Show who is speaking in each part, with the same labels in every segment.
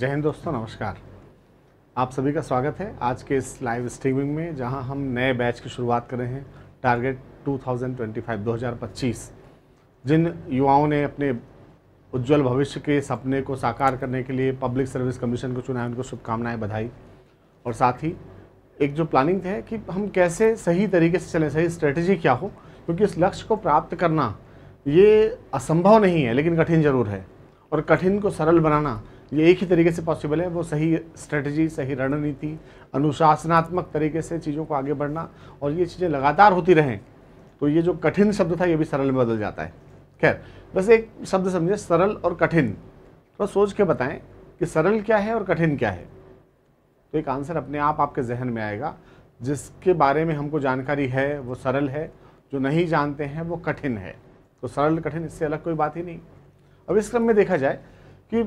Speaker 1: जय हिंद दोस्तों नमस्कार आप सभी का स्वागत है आज के इस लाइव स्ट्रीमिंग में जहां हम नए बैच की शुरुआत कर रहे हैं टारगेट 2025 2025 जिन युवाओं ने अपने उज्जवल भविष्य के सपने को साकार करने के लिए पब्लिक सर्विस कमीशन को चुना है उनको शुभकामनाएं बधाई और साथ ही एक जो प्लानिंग है कि हम कैसे सही तरीके से चलें सही स्ट्रेटजी क्या हो क्योंकि इस लक्ष्य को प्राप्त करना ये असंभव नहीं है लेकिन कठिन जरूर है और कठिन को सरल बनाना ये एक ही तरीके से पॉसिबल है वो सही स्ट्रेटजी सही रणनीति अनुशासनात्मक तरीके से चीज़ों को आगे बढ़ना और ये चीज़ें लगातार होती रहें तो ये जो कठिन शब्द था ये भी सरल में बदल जाता है खैर बस एक शब्द समझे सरल और कठिन थोड़ा तो सोच के बताएं कि सरल क्या है और कठिन क्या है तो एक आंसर अपने आप आपके जहन में आएगा जिसके बारे में हमको जानकारी है वो सरल है जो नहीं जानते हैं वो कठिन है तो सरल कठिन इससे अलग कोई बात ही नहीं अब इस क्रम में देखा जाए कि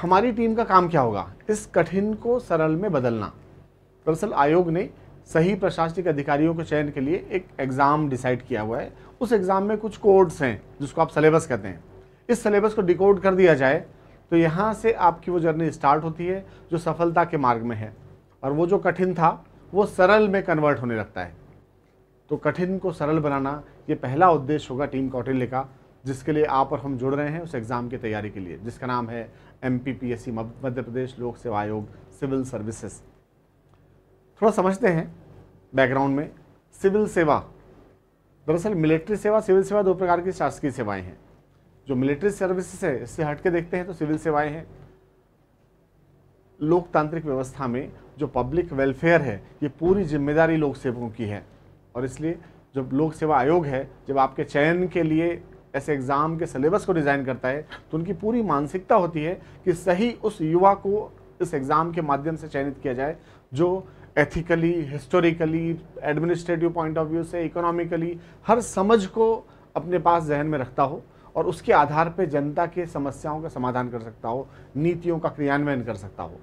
Speaker 1: हमारी टीम का काम क्या होगा इस कठिन को सरल में बदलना दरअसल आयोग ने सही प्रशासनिक अधिकारियों के चयन के लिए एक एग्ज़ाम डिसाइड किया हुआ है उस एग्ज़ाम में कुछ कोड्स हैं जिसको आप सलेबस कहते हैं इस सलेबस को डिकोड कर दिया जाए तो यहाँ से आपकी वो जर्नी स्टार्ट होती है जो सफलता के मार्ग में है और वो जो कठिन था वो सरल में कन्वर्ट होने लगता है तो कठिन को सरल बनाना ये पहला उद्देश्य होगा टीम कौटिल्य का जिसके लिए आप और हम जुड़ रहे हैं उस एग्ज़ाम की तैयारी के लिए जिसका नाम है M P P S C Madhya Pradesh Lok Seva आयोग सिविल सर्विसेज थोड़ा समझते हैं बैकग्राउंड में सिविल सेवा दरअसल मिलिट्री सेवा सिविल सेवा दो प्रकार की शासकीय सेवाएं हैं जो मिलिट्री सर्विसेज है इससे हट के देखते हैं तो सिविल सेवाएं हैं लोकतांत्रिक व्यवस्था में जो पब्लिक वेलफेयर है ये पूरी जिम्मेदारी लोक सेवकों की है और इसलिए जब लोक सेवा आयोग है जब आपके चयन के लिए ऐसे एग्ज़ाम के सिलेबस को डिज़ाइन करता है तो उनकी पूरी मानसिकता होती है कि सही उस युवा को इस एग्ज़ाम के माध्यम से चयनित किया जाए जो ethically historically administrative point of view से इकोनॉमिकली हर समझ को अपने पास जहन में रखता हो और उसके आधार पर जनता के समस्याओं का समाधान कर सकता हो नीतियों का क्रियान्वयन कर सकता हो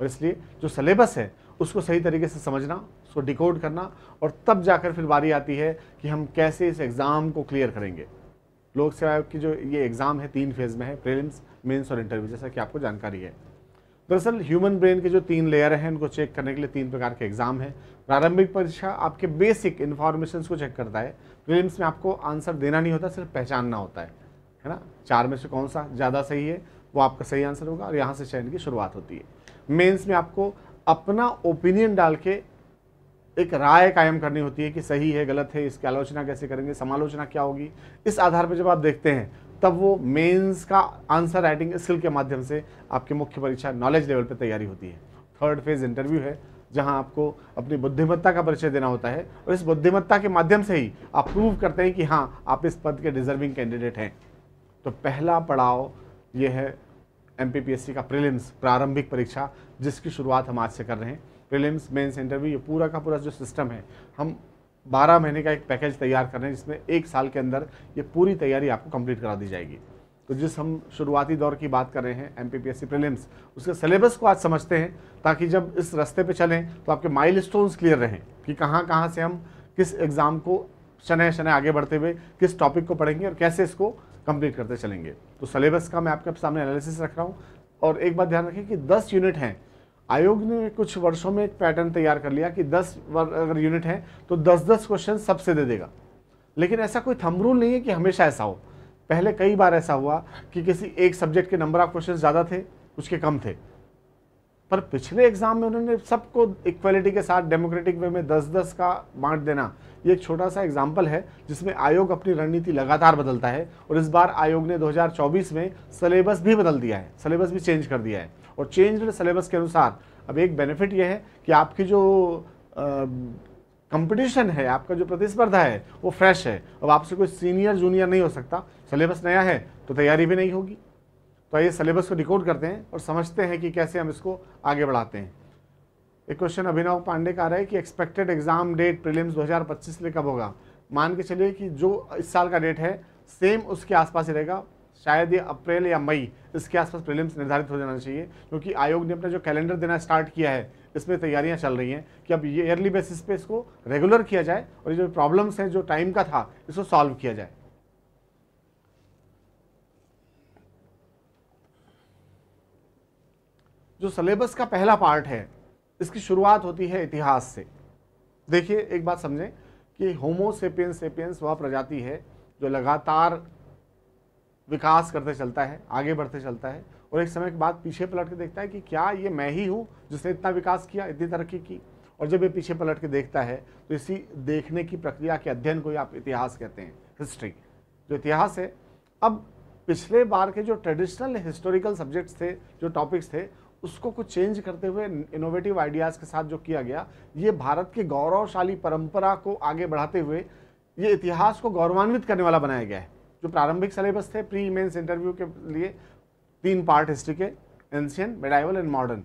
Speaker 1: और इसलिए जो सिलेबस है उसको सही तरीके से समझना उसको डिकोड करना और तब जाकर फिर बारी आती है कि हम कैसे इस एग्ज़ाम को क्लियर करेंगे लोक सेवा आयोग की जो ये एग्ज़ाम है तीन फेज़ में है प्रीलिम्स मेंस और इंटरव्यू जैसा कि आपको जानकारी है दरअसल ह्यूमन ब्रेन के जो तीन लेयर हैं उनको चेक करने के लिए तीन प्रकार के एग्ज़ाम हैं प्रारंभिक परीक्षा आपके बेसिक इन्फॉर्मेशन को चेक करता है प्रीलिम्स में आपको आंसर देना नहीं होता सिर्फ पहचानना होता है है ना चार में से कौन सा ज़्यादा सही है वो आपका सही आंसर होगा और यहाँ से चयन की शुरुआत होती है मेन्स में आपको अपना ओपिनियन डाल के एक राय कायम करनी होती है कि सही है गलत है इसकी आलोचना कैसे करेंगे समालोचना क्या होगी इस आधार पर जब आप देखते हैं तब वो मेंस का आंसर राइटिंग स्किल के माध्यम से आपकी मुख्य परीक्षा नॉलेज लेवल पर तैयारी होती है थर्ड फेज इंटरव्यू है जहां आपको अपनी बुद्धिमत्ता का परिचय देना होता है और इस बुद्धिमत्ता के माध्यम से ही आप प्रूव करते हैं कि हाँ आप इस पद के डिजर्विंग कैंडिडेट हैं तो पहला पड़ाव ये है एम का प्रिलिम्स प्रारंभिक परीक्षा जिसकी शुरुआत हम आज से कर रहे हैं प्रिलिम्स मेंस इंटरव्यू ये पूरा का पूरा जो सिस्टम है हम बारह महीने का एक पैकेज तैयार कर रहे हैं जिसमें एक साल के अंदर ये पूरी तैयारी आपको कंप्लीट करा दी जाएगी तो जिस हम शुरुआती दौर की बात कर रहे हैं एम पी प्रीलिम्स उसके सिलेबस को आज समझते हैं ताकि जब इस रस्ते पर चलें तो आपके माइल क्लियर रहें कि कहाँ कहाँ से हम किस एग्ज़ाम को शनय शनय आगे बढ़ते हुए किस टॉपिक को पढ़ेंगे और कैसे इसको कंप्लीट करते चलेंगे तो सिलेबस का मैं आपके सामने एनालिसिस रख रहा हूँ और एक बात ध्यान रखें कि दस यूनिट हैं आयोग ने कुछ वर्षों में एक पैटर्न तैयार कर लिया कि 10 अगर यूनिट है तो 10-10 क्वेश्चन सबसे दे देगा लेकिन ऐसा कोई थमरूल रूल नहीं है कि हमेशा ऐसा हो पहले कई बार ऐसा हुआ कि किसी एक सब्जेक्ट के नंबर ऑफ क्वेश्चन ज़्यादा थे उसके कम थे पर पिछले एग्ज़ाम में उन्होंने सबको इक्वलिटी के साथ डेमोक्रेटिक वे में दस दस का बांट देना ये एक छोटा सा एग्जाम्पल है जिसमें आयोग अपनी रणनीति लगातार बदलता है और इस बार आयोग ने 2024 में सलेबस भी बदल दिया है सलेबस भी चेंज कर दिया है और चेंज सिलेबस के अनुसार अब एक बेनिफिट यह है कि आपकी जो कंपटीशन है आपका जो प्रतिस्पर्धा है वो फ्रेश है अब आपसे कोई सीनियर जूनियर नहीं हो सकता सिलेबस नया है तो तैयारी भी नहीं होगी तो आइए सिलेबस को रिकॉर्ड करते हैं और समझते हैं कि कैसे हम इसको आगे बढ़ाते हैं एक क्वेश्चन अभिनव पांडे का आ रहा है कि एक्सपेक्टेड एग्जाम डेट प्रीलिम्स 2025 के लिए कब होगा मान के चलिए कि जो इस साल का डेट है सेम उसके आसपास ही रहेगा शायद ये अप्रैल या मई इसके आसपास प्रीलिम्स निर्धारित हो जाना चाहिए क्योंकि आयोग ने अपना जो कैलेंडर देना स्टार्ट किया है इसमें तैयारियां चल रही हैं कि अब ये ईयरली बेसिस पे इसको रेगुलर किया जाए और ये जो प्रॉब्लम्स हैं जो टाइम का था इसको सॉल्व किया जाए जो सिलेबस का पहला पार्ट है इसकी शुरुआत होती है इतिहास से देखिए एक बात समझें कि होमोसेपियंस सेपियंस सेपियंस वह प्रजाति है जो लगातार विकास करते चलता है आगे बढ़ते चलता है और एक समय के बाद पीछे पलट के देखता है कि क्या ये मैं ही हूँ जिसने इतना विकास किया इतनी तरक्की की और जब ये पीछे पलट के देखता है तो इसी देखने की प्रक्रिया के अध्ययन को ही आप इतिहास कहते हैं हिस्ट्री जो इतिहास है अब पिछले बार के जो ट्रेडिशनल हिस्टोरिकल सब्जेक्ट्स थे जो टॉपिक्स थे उसको कुछ चेंज करते हुए इनोवेटिव आइडियाज़ के साथ जो किया गया ये भारत की गौरवशाली परंपरा को आगे बढ़ाते हुए ये इतिहास को गौरवान्वित करने वाला बनाया गया है जो प्रारंभिक सिलेबस थे प्री मेंस इंटरव्यू के लिए तीन पार्ट हिस्ट्री के एंशियन मेडाइवल एंड मॉडर्न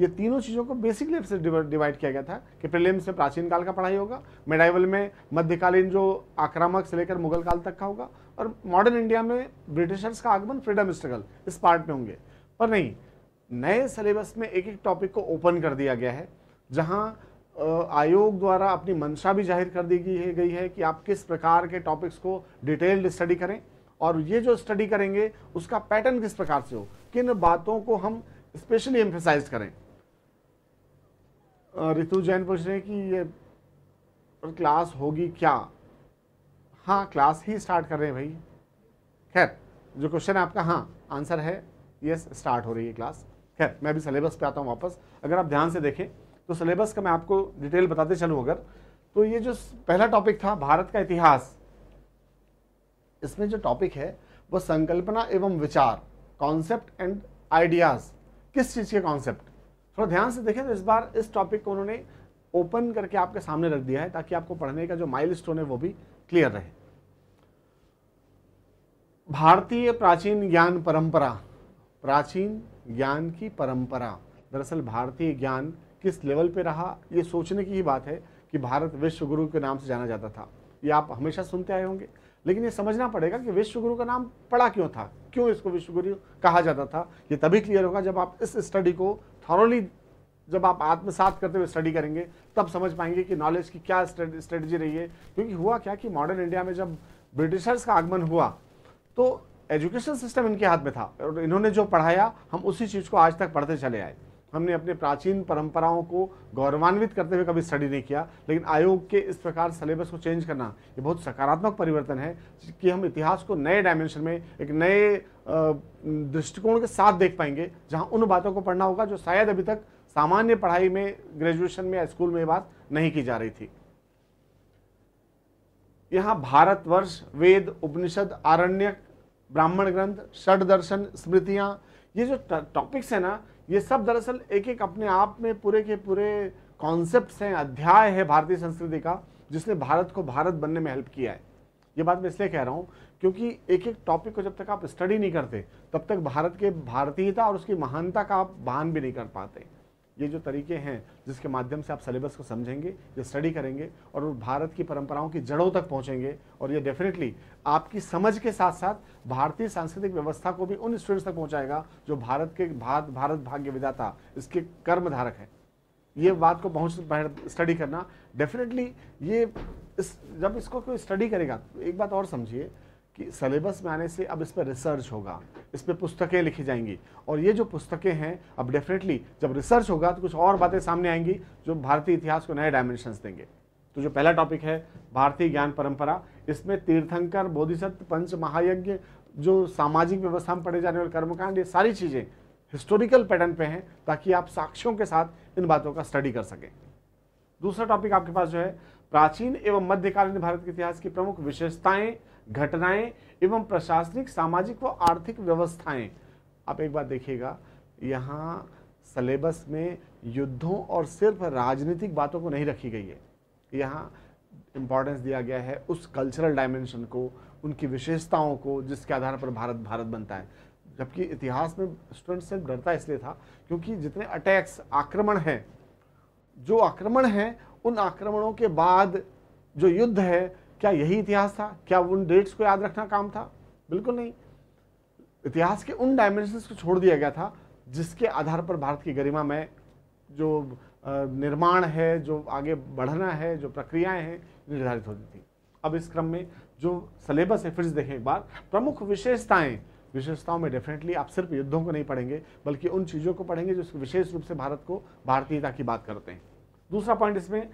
Speaker 1: ये तीनों चीज़ों को बेसिकली से डिवाइड किया गया था कि प्रिलिम्स में प्राचीन काल का पढ़ाई होगा मेडाइवल में मध्यकालीन जो आक्रामक से लेकर मुगल काल तक का होगा और मॉडर्न इंडिया में ब्रिटिशर्स का आगमन फ्रीडम स्ट्रगल इस पार्ट में होंगे पर नहीं नए सिलेबस में एक एक टॉपिक को ओपन कर दिया गया है जहाँ आयोग द्वारा अपनी मंशा भी जाहिर कर दी गई गई है कि आप किस प्रकार के टॉपिक्स को डिटेल्ड स्टडी करें और ये जो स्टडी करेंगे उसका पैटर्न किस प्रकार से हो किन बातों को हम स्पेशली एम्फेसाइज करें ऋतु जैन पूछ रहे हैं कि ये क्लास होगी क्या हाँ क्लास ही स्टार्ट कर रहे हैं भाई खैर जो क्वेश्चन है आपका हाँ आंसर है यस स्टार्ट हो रही है क्लास खैर मैं भी सिलेबस पे आता हूँ वापस अगर आप ध्यान से देखें तो सिलेबस का मैं आपको डिटेल बताते चलूँ अगर तो ये जो पहला टॉपिक था भारत का इतिहास इसमें जो टॉपिक है वो संकल्पना एवं विचार कॉन्सेप्ट एंड आइडियाज़ किस चीज़ के कॉन्सेप्ट थोड़ा ध्यान से देखें तो इस बार इस टॉपिक को उन्होंने ओपन करके आपके सामने रख दिया है ताकि आपको पढ़ने का जो माइल स्टोन है वो भी क्लियर रहे भारतीय प्राचीन ज्ञान परंपरा प्राचीन ज्ञान की परंपरा दरअसल भारतीय ज्ञान किस लेवल पे रहा ये सोचने की ही बात है कि भारत विश्व गुरु के नाम से जाना जाता था ये आप हमेशा सुनते आए होंगे लेकिन ये समझना पड़ेगा कि विश्व गुरु का नाम पड़ा क्यों था क्यों इसको विश्व गुरु कहा जाता था ये तभी क्लियर होगा जब आप इस स्टडी को थॉरली जब आप आत्मसात करते हुए स्टडी करेंगे तब समझ पाएंगे कि नॉलेज की क्या स्ट्रेटजी रही है क्योंकि हुआ क्या कि मॉडर्न इंडिया में जब ब्रिटिशर्स का आगमन हुआ तो एजुकेशन सिस्टम इनके हाथ में था और इन्होंने जो पढ़ाया हम उसी चीज़ को आज तक पढ़ते चले आए हमने अपने प्राचीन परंपराओं को गौरवान्वित करते हुए कभी स्टडी नहीं किया लेकिन आयोग के इस प्रकार सिलेबस को चेंज करना ये बहुत सकारात्मक परिवर्तन है कि हम इतिहास को नए डायमेंशन में एक नए दृष्टिकोण के साथ देख पाएंगे जहां उन बातों को पढ़ना होगा जो शायद अभी तक सामान्य पढ़ाई में ग्रेजुएशन में या स्कूल में बात नहीं की जा रही थी यहाँ भारतवर्ष वेद उपनिषद आरण्य ब्राह्मण ग्रंथ षड दर्शन स्मृतियाँ ये जो टॉपिक्स है ना ये सब दरअसल एक एक अपने आप में पूरे के पूरे कॉन्सेप्ट हैं अध्याय है भारतीय संस्कृति का जिसने भारत को भारत बनने में हेल्प किया है ये बात मैं इसलिए कह रहा हूँ क्योंकि एक एक टॉपिक को जब तक आप स्टडी नहीं करते तब तक भारत के भारतीयता और उसकी महानता का आप बहान भी नहीं कर पाते ये जो तरीके हैं जिसके माध्यम से आप सिलेबस को समझेंगे या स्टडी करेंगे और भारत की परंपराओं की जड़ों तक पहुंचेंगे और ये डेफिनेटली आपकी समझ के साथ साथ भारतीय सांस्कृतिक व्यवस्था को भी उन स्टूडेंट्स तक पहुंचाएगा जो भारत के भारत भारत भाग्य विदाता इसके कर्मधारक हैं ये बात को पहुँच स्टडी करना डेफिनेटली ये इस जब इसको कोई स्टडी करेगा एक बात और समझिए कि सलेबस में आने से अब इस पर रिसर्च होगा इस पर पुस्तकें लिखी जाएंगी और ये जो पुस्तकें हैं अब डेफिनेटली जब रिसर्च होगा तो कुछ और बातें सामने आएंगी जो भारतीय इतिहास को नए डायमेंशंस देंगे तो जो पहला टॉपिक है भारतीय ज्ञान परंपरा इसमें तीर्थंकर बोधिसत्व पंच महायज्ञ जो सामाजिक व्यवस्था में पढ़े जाने वाले कर्मकांड ये सारी चीज़ें हिस्टोरिकल पैटर्न पे हैं ताकि आप साक्ष्यों के साथ इन बातों का स्टडी कर सकें दूसरा टॉपिक आपके पास जो है प्राचीन एवं मध्यकालीन भारत के इतिहास की प्रमुख विशेषताएं घटनाएं एवं प्रशासनिक सामाजिक व आर्थिक व्यवस्थाएं आप एक बात देखिएगा यहाँ सलेबस में युद्धों और सिर्फ राजनीतिक बातों को नहीं रखी गई है यहाँ इम्पोर्टेंस दिया गया है उस कल्चरल डायमेंशन को उनकी विशेषताओं को जिसके आधार पर भारत भारत बनता है जबकि इतिहास में स्टूडेंट सिर्फ डरता इसलिए था क्योंकि जितने अटैक्स आक्रमण हैं जो आक्रमण हैं उन आक्रमणों के बाद जो युद्ध है क्या यही इतिहास था क्या उन डेट्स को याद रखना काम था बिल्कुल नहीं इतिहास के उन डायमेंशन को छोड़ दिया गया था जिसके आधार पर भारत की गरिमा में जो निर्माण है जो आगे बढ़ना है जो प्रक्रियाएं हैं निर्धारित होती थी अब इस क्रम में जो सिलेबस है फिर से देखें एक बार प्रमुख विशेषताएं विशेषताओं में डेफिनेटली आप सिर्फ युद्धों को नहीं पढ़ेंगे बल्कि उन चीज़ों को पढ़ेंगे जो विशेष रूप से भारत को भारतीयता की बात करते हैं दूसरा पॉइंट इसमें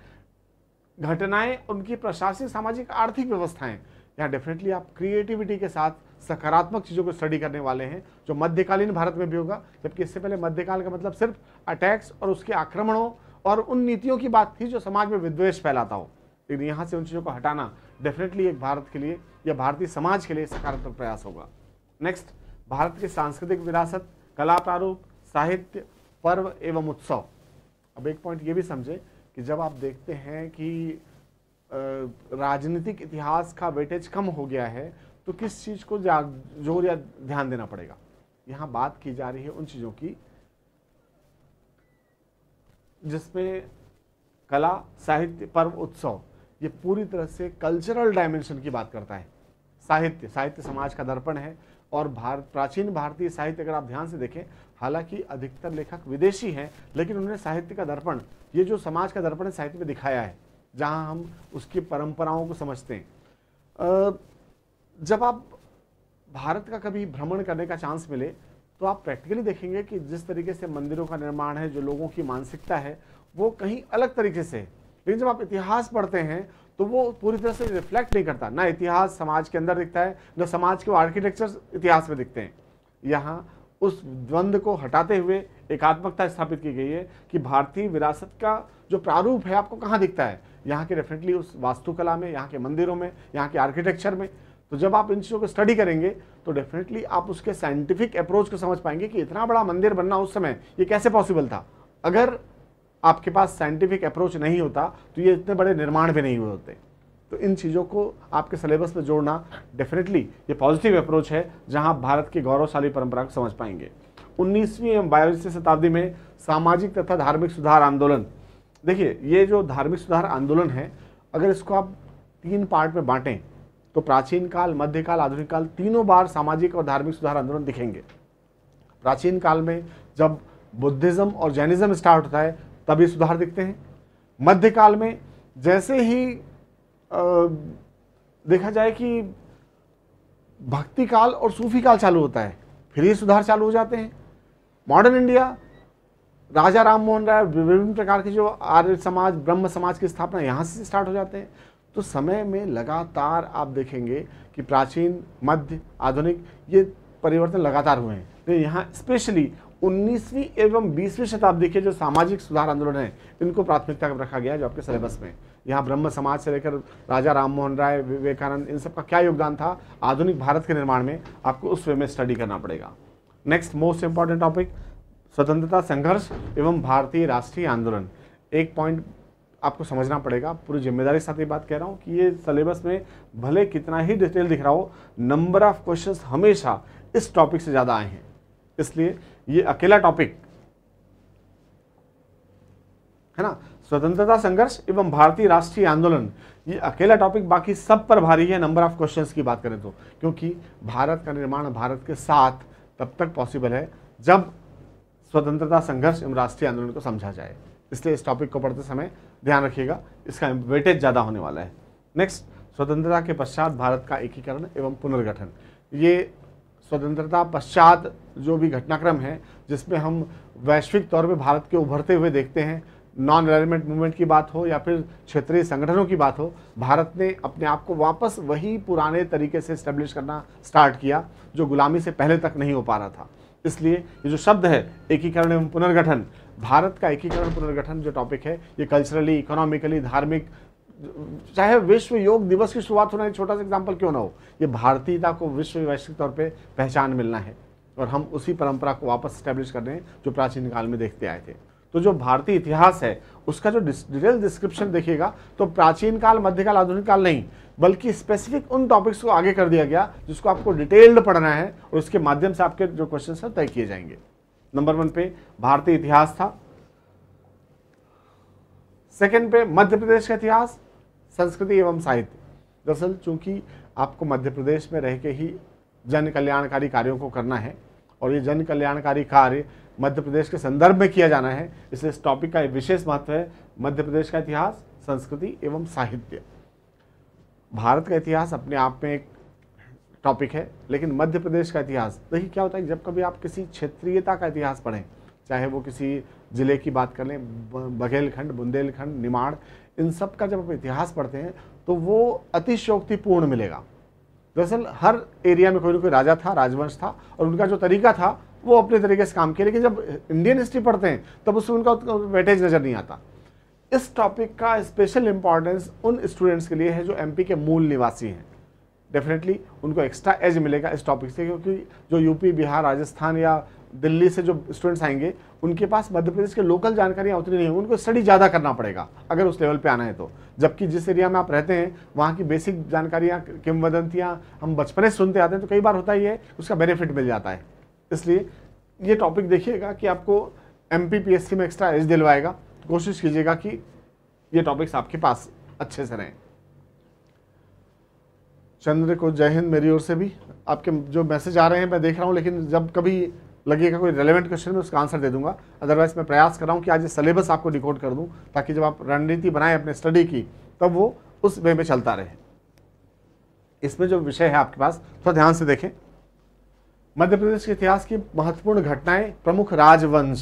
Speaker 1: घटनाएं उनकी प्रशासनिक सामाजिक आर्थिक व्यवस्थाएं यहाँ डेफिनेटली आप क्रिएटिविटी के साथ सकारात्मक चीज़ों को स्टडी करने वाले हैं जो मध्यकालीन भारत में भी होगा जबकि इससे पहले मध्यकाल का मतलब सिर्फ अटैक्स और उसके आक्रमणों और उन नीतियों की बात थी जो समाज में विद्वेष फैलाता हो लेकिन यहाँ से उन चीज़ों को हटाना डेफिनेटली एक भारत के लिए या भारतीय समाज के लिए सकारात्मक प्रयास होगा नेक्स्ट भारत की सांस्कृतिक विरासत कला प्रारूप साहित्य पर्व एवं उत्सव अब एक पॉइंट ये भी समझे कि जब आप देखते हैं कि राजनीतिक इतिहास का वेटेज कम हो गया है तो किस चीज़ को जोर या ध्यान देना पड़ेगा यहाँ बात की जा रही है उन चीज़ों की जिसमें कला साहित्य पर्व उत्सव ये पूरी तरह से कल्चरल डायमेंशन की बात करता है साहित्य साहित्य समाज का दर्पण है और भारत प्राचीन भारतीय साहित्य अगर आप ध्यान से देखें हालांकि अधिकतर लेखक विदेशी हैं लेकिन उन्होंने साहित्य का दर्पण ये जो समाज का दर्पण है साहित्य में दिखाया है जहाँ हम उसकी परंपराओं को समझते हैं जब आप भारत का कभी भ्रमण करने का चांस मिले तो आप प्रैक्टिकली देखेंगे कि जिस तरीके से मंदिरों का निर्माण है जो लोगों की मानसिकता है वो कहीं अलग तरीके से है लेकिन जब आप इतिहास पढ़ते हैं तो वो पूरी तरह से रिफ्लेक्ट नहीं करता ना इतिहास समाज के अंदर दिखता है ना समाज के आर्किटेक्चर इतिहास में दिखते हैं यहाँ उस द्वंद्व को हटाते हुए एकात्मकता स्थापित की गई है कि भारतीय विरासत का जो प्रारूप है आपको कहाँ दिखता है यहाँ के डेफिनेटली उस वास्तुकला में यहाँ के मंदिरों में यहाँ के आर्किटेक्चर में तो जब आप इन चीज़ों को स्टडी करेंगे तो डेफिनेटली आप उसके साइंटिफिक अप्रोच को समझ पाएंगे कि इतना बड़ा मंदिर बनना उस समय ये कैसे पॉसिबल था अगर आपके पास साइंटिफिक अप्रोच नहीं होता तो ये इतने बड़े निर्माण भी नहीं हुए होते तो इन चीज़ों को आपके सिलेबस में जोड़ना डेफिनेटली ये पॉजिटिव अप्रोच है जहां भारत की गौरवशाली परंपरा को समझ पाएंगे 19वीं एवं बाईसवीं शताब्दी में सामाजिक तथा धार्मिक सुधार आंदोलन देखिए ये जो धार्मिक सुधार आंदोलन है अगर इसको आप तीन पार्ट में बांटें तो प्राचीन काल मध्यकाल आधुनिक काल तीनों बार सामाजिक और धार्मिक सुधार आंदोलन दिखेंगे प्राचीन काल में जब बुद्धिज़्म और जैनिज़्म स्टार्ट होता है तभी सुधार दिखते हैं मध्यकाल में जैसे ही देखा जाए कि भक्ति काल और सूफी काल चालू होता है फिर ये सुधार चालू हो जाते हैं मॉडर्न इंडिया राजा राम मोहन राय विभिन्न प्रकार के जो आर्य समाज ब्रह्म समाज की स्थापना यहाँ से स्टार्ट हो जाते हैं तो समय में लगातार आप देखेंगे कि प्राचीन मध्य आधुनिक ये परिवर्तन लगातार हुए हैं तो यहाँ स्पेशली 19वीं एवं 20वीं शताब्दी के जो सामाजिक सुधार आंदोलन हैं इनको प्राथमिकता रखा गया जो आपके सिलेबस में यहाँ ब्रह्म समाज से लेकर राजा राम मोहन राय विवेकानंद इन सबका का क्या योगदान था आधुनिक भारत के निर्माण में आपको उस वे में स्टडी करना पड़ेगा नेक्स्ट मोस्ट इंपॉर्टेंट टॉपिक स्वतंत्रता संघर्ष एवं भारतीय राष्ट्रीय आंदोलन एक पॉइंट आपको समझना पड़ेगा पूरी जिम्मेदारी के साथ ये बात कह रहा हूँ कि ये सिलेबस में भले कितना ही डिटेल दिख रहा हो नंबर ऑफ क्वेश्चंस हमेशा इस टॉपिक से ज़्यादा आए हैं इसलिए ये अकेला टॉपिक है ना स्वतंत्रता संघर्ष एवं भारतीय राष्ट्रीय आंदोलन ये अकेला टॉपिक बाकी सब पर भारी है नंबर ऑफ क्वेश्चंस की बात करें तो क्योंकि भारत का निर्माण भारत के साथ तब तक पॉसिबल है जब स्वतंत्रता संघर्ष एवं राष्ट्रीय आंदोलन को समझा जाए इसलिए इस टॉपिक को पढ़ते समय ध्यान रखिएगा इसका वेटेज ज़्यादा होने वाला है नेक्स्ट स्वतंत्रता के पश्चात भारत का एकीकरण एवं पुनर्गठन ये स्वतंत्रता पश्चात जो भी घटनाक्रम है जिसमें हम वैश्विक तौर पर भारत के उभरते हुए देखते हैं नॉन रेलिमेंट मूवमेंट की बात हो या फिर क्षेत्रीय संगठनों की बात हो भारत ने अपने आप को वापस वही पुराने तरीके से इस्टेब्लिश करना स्टार्ट किया जो गुलामी से पहले तक नहीं हो पा रहा था इसलिए ये जो शब्द है एकीकरण एवं पुनर्गठन भारत का एकीकरण पुनर्गठन जो टॉपिक है ये कल्चरली इकोनॉमिकली धार्मिक चाहे विश्व योग दिवस की शुरुआत होना छोटा सा एग्जाम्पल क्यों ना हो ये भारतीयता को विश्व वैश्विक तौर पर पहचान मिलना है और हम उसी परंपरा को वापस स्टैब्लिश कर रहे हैं जो प्राचीन काल में देखते आए थे तो जो भारतीय इतिहास है उसका जो डिटेल डिस्क्रिप्शन देखिएगा तो प्राचीन काल मध्यकाल आधुनिक काल नहीं बल्कि स्पेसिफिक उन टॉपिक्स को आगे कर दिया गया जिसको आपको डिटेल्ड पढ़ना है और उसके माध्यम से आपके जो क्वेश्चन है तय किए जाएंगे नंबर वन पे भारतीय इतिहास था सेकेंड पे मध्य प्रदेश का इतिहास संस्कृति एवं साहित्य दरअसल चूंकि आपको मध्य प्रदेश में रह के ही जन कल्याणकारी कार्यों को करना है और ये जन कल्याणकारी कार्य मध्य प्रदेश के संदर्भ में किया जाना है इसलिए इस टॉपिक का विशेष महत्व है मध्य प्रदेश का इतिहास संस्कृति एवं साहित्य भारत का इतिहास अपने आप में एक टॉपिक है लेकिन मध्य प्रदेश का इतिहास देखिए क्या होता है जब कभी आप किसी क्षेत्रीयता का इतिहास पढ़ें चाहे वो किसी ज़िले की बात कर लें बघेलखंड बुंदेलखंड निमाड़ इन सब का जब आप इतिहास पढ़ते हैं तो वो अतिशोक्तिपूर्ण मिलेगा दरअसल हर एरिया में कोई ना कोई राजा था राजवंश था और उनका जो तरीका था वो अपने तरीके से काम किया लेकिन जब इंडियन हिस्ट्री पढ़ते हैं तब उसमें उनका वेटेज नज़र नहीं आता इस टॉपिक का स्पेशल इंपॉर्टेंस उन स्टूडेंट्स के लिए है जो एम के मूल निवासी हैं डेफिनेटली उनको एक्स्ट्रा एज मिलेगा इस टॉपिक से क्योंकि जो यूपी बिहार राजस्थान या दिल्ली से जो स्टूडेंट्स आएंगे उनके पास मध्य प्रदेश के लोकल जानकारियाँ उतनी नहीं होंगी उनको स्टडी ज़्यादा करना पड़ेगा अगर उस लेवल पे आना है तो जबकि जिस एरिया में आप रहते हैं वहाँ की बेसिक जानकारियाँ किमवदंतियाँ हम बचपने सुनते आते हैं तो कई बार होता ही है उसका बेनिफिट मिल जाता है इसलिए ये टॉपिक देखिएगा कि आपको एम में एक्स्ट्रा एज दिलवाएगा कोशिश कीजिएगा कि ये टॉपिक्स आपके पास अच्छे से रहें चंद्र को जय हिंद मेरी ओर से भी आपके जो मैसेज आ रहे हैं मैं देख रहा हूँ लेकिन जब कभी लगेगा कोई रेलेवेंट क्वेश्चन में उसका आंसर दे दूंगा अदरवाइज मैं प्रयास कर रहा हूँ कि आज ये सिलेबस आपको डिकोड कर दूँ ताकि जब आप रणनीति बनाएं अपने स्टडी की तब वो उस वे में चलता रहे इसमें जो विषय है आपके पास थोड़ा ध्यान से देखें मध्य प्रदेश के इतिहास की महत्वपूर्ण घटनाएं प्रमुख राजवंश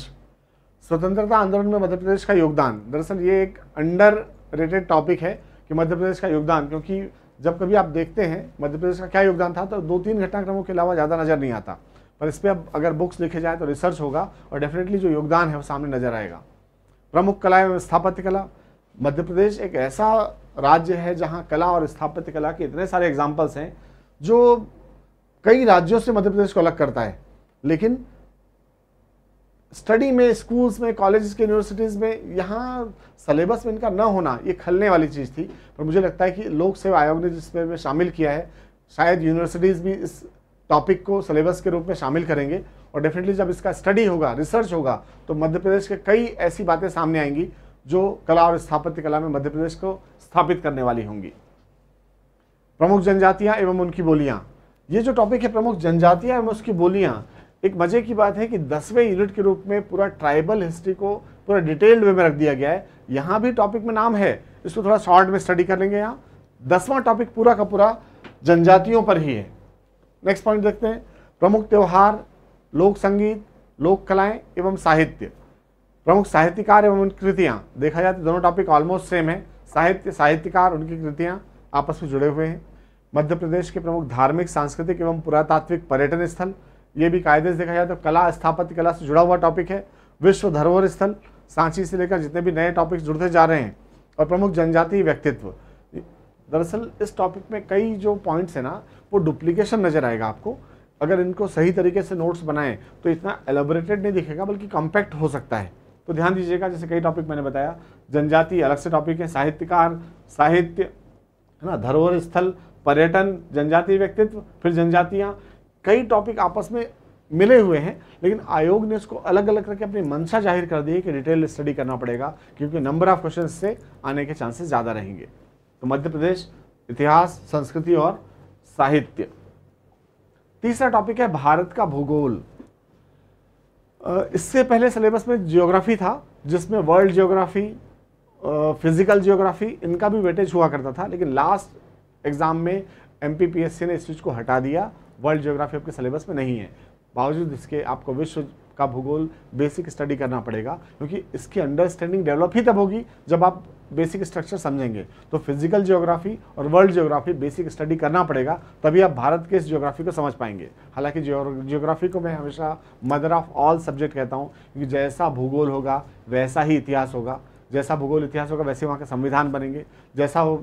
Speaker 1: स्वतंत्रता आंदोलन में मध्य प्रदेश का योगदान दरअसल ये एक अंडर रेटेड टॉपिक है कि मध्य प्रदेश का योगदान क्योंकि जब कभी आप देखते हैं मध्य प्रदेश का क्या योगदान था तो दो तीन घटनाक्रमों के अलावा ज़्यादा नज़र नहीं आता पर इस पर अब अगर बुक्स लिखे जाए तो रिसर्च होगा और डेफिनेटली जो योगदान है वो सामने नजर आएगा प्रमुख कला एवं स्थापत्य कला मध्य प्रदेश एक ऐसा राज्य है जहाँ कला और स्थापत्य कला के इतने सारे एग्जाम्पल्स हैं जो कई राज्यों से मध्य प्रदेश को अलग करता है लेकिन स्टडी में स्कूल्स में कॉलेज के यूनिवर्सिटीज़ में यहाँ सलेबस में इनका न होना ये खलने वाली चीज़ थी पर मुझे लगता है कि लोक सेवा आयोग ने जिसमें में शामिल किया है शायद यूनिवर्सिटीज़ भी इस टॉपिक को सिलेबस के रूप में शामिल करेंगे और डेफिनेटली जब इसका स्टडी होगा रिसर्च होगा तो मध्य प्रदेश के कई ऐसी बातें सामने आएंगी जो कला और स्थापत्य कला में मध्य प्रदेश को स्थापित करने वाली होंगी प्रमुख जनजातियाँ एवं उनकी बोलियाँ ये जो टॉपिक है प्रमुख जनजातियाँ एवं उसकी बोलियाँ एक मजे की बात है कि दसवें यूनिट के रूप में पूरा ट्राइबल हिस्ट्री को पूरा डिटेल्ड वे में रख दिया गया है यहाँ भी टॉपिक में नाम है इसको थोड़ा शॉर्ट में स्टडी कर लेंगे यहाँ दसवां टॉपिक पूरा का पूरा जनजातियों पर ही है नेक्स्ट पॉइंट देखते हैं प्रमुख त्यौहार लोक संगीत लोक कलाएं एवं साहित्य प्रमुख साहित्यकार एवं उनकी कृतियाँ देखा जाए तो दोनों टॉपिक ऑलमोस्ट सेम है साहित्य साहित्यकार उनकी कृतियाँ आपस में जुड़े हुए हैं मध्य प्रदेश के प्रमुख धार्मिक सांस्कृतिक एवं पुरातात्विक पर्यटन स्थल ये भी कायदे से देखा जाए तो कला स्थापत्य कला से जुड़ा हुआ टॉपिक है विश्व धरोहर स्थल सांची से लेकर जितने भी नए टॉपिक्स जुड़ते जा रहे हैं और प्रमुख जनजातीय व्यक्तित्व दरअसल इस टॉपिक में कई जो पॉइंट्स हैं ना वो डुप्लीकेशन नज़र आएगा आपको अगर इनको सही तरीके से नोट्स बनाएं तो इतना एलोबरेटेड नहीं दिखेगा बल्कि कॉम्पैक्ट हो सकता है तो ध्यान दीजिएगा जैसे कई टॉपिक मैंने बताया जनजाति अलग से टॉपिक है साहित्यकार साहित्य है ना धरोहर स्थल पर्यटन जनजातीय व्यक्तित्व फिर जनजातियाँ कई टॉपिक आपस में मिले हुए हैं लेकिन आयोग ने इसको अलग अलग करके अपनी मंशा जाहिर कर दी है कि डिटेल स्टडी करना पड़ेगा क्योंकि नंबर ऑफ क्वेश्चन से आने के चांसेस ज़्यादा रहेंगे तो मध्य प्रदेश इतिहास संस्कृति और साहित्य तीसरा टॉपिक है भारत का भूगोल इससे पहले सिलेबस में जियोग्राफी था जिसमें वर्ल्ड जियोग्राफी फिजिकल जियोग्राफी इनका भी वेटेज हुआ करता था लेकिन लास्ट एग्ज़ाम में एम ने इस चीज़ को हटा दिया वर्ल्ड ज्योग्राफी आपके सिलेबस में नहीं है बावजूद इसके आपको विश्व का भूगोल बेसिक स्टडी करना पड़ेगा क्योंकि इसकी अंडरस्टैंडिंग डेवलप ही तब होगी जब आप बेसिक स्ट्रक्चर समझेंगे तो फिजिकल ज्योग्राफी और वर्ल्ड ज्योग्राफी बेसिक स्टडी करना पड़ेगा तभी आप भारत के इस ज्योग्राफी को समझ पाएंगे हालांकि ज्योग्राफी को मैं हमेशा मदर ऑफ ऑल सब्जेक्ट कहता हूँ क्योंकि जैसा भूगोल होगा वैसा ही इतिहास होगा जैसा भूगोल इतिहास होगा वैसे वहाँ के संविधान बनेंगे जैसा हो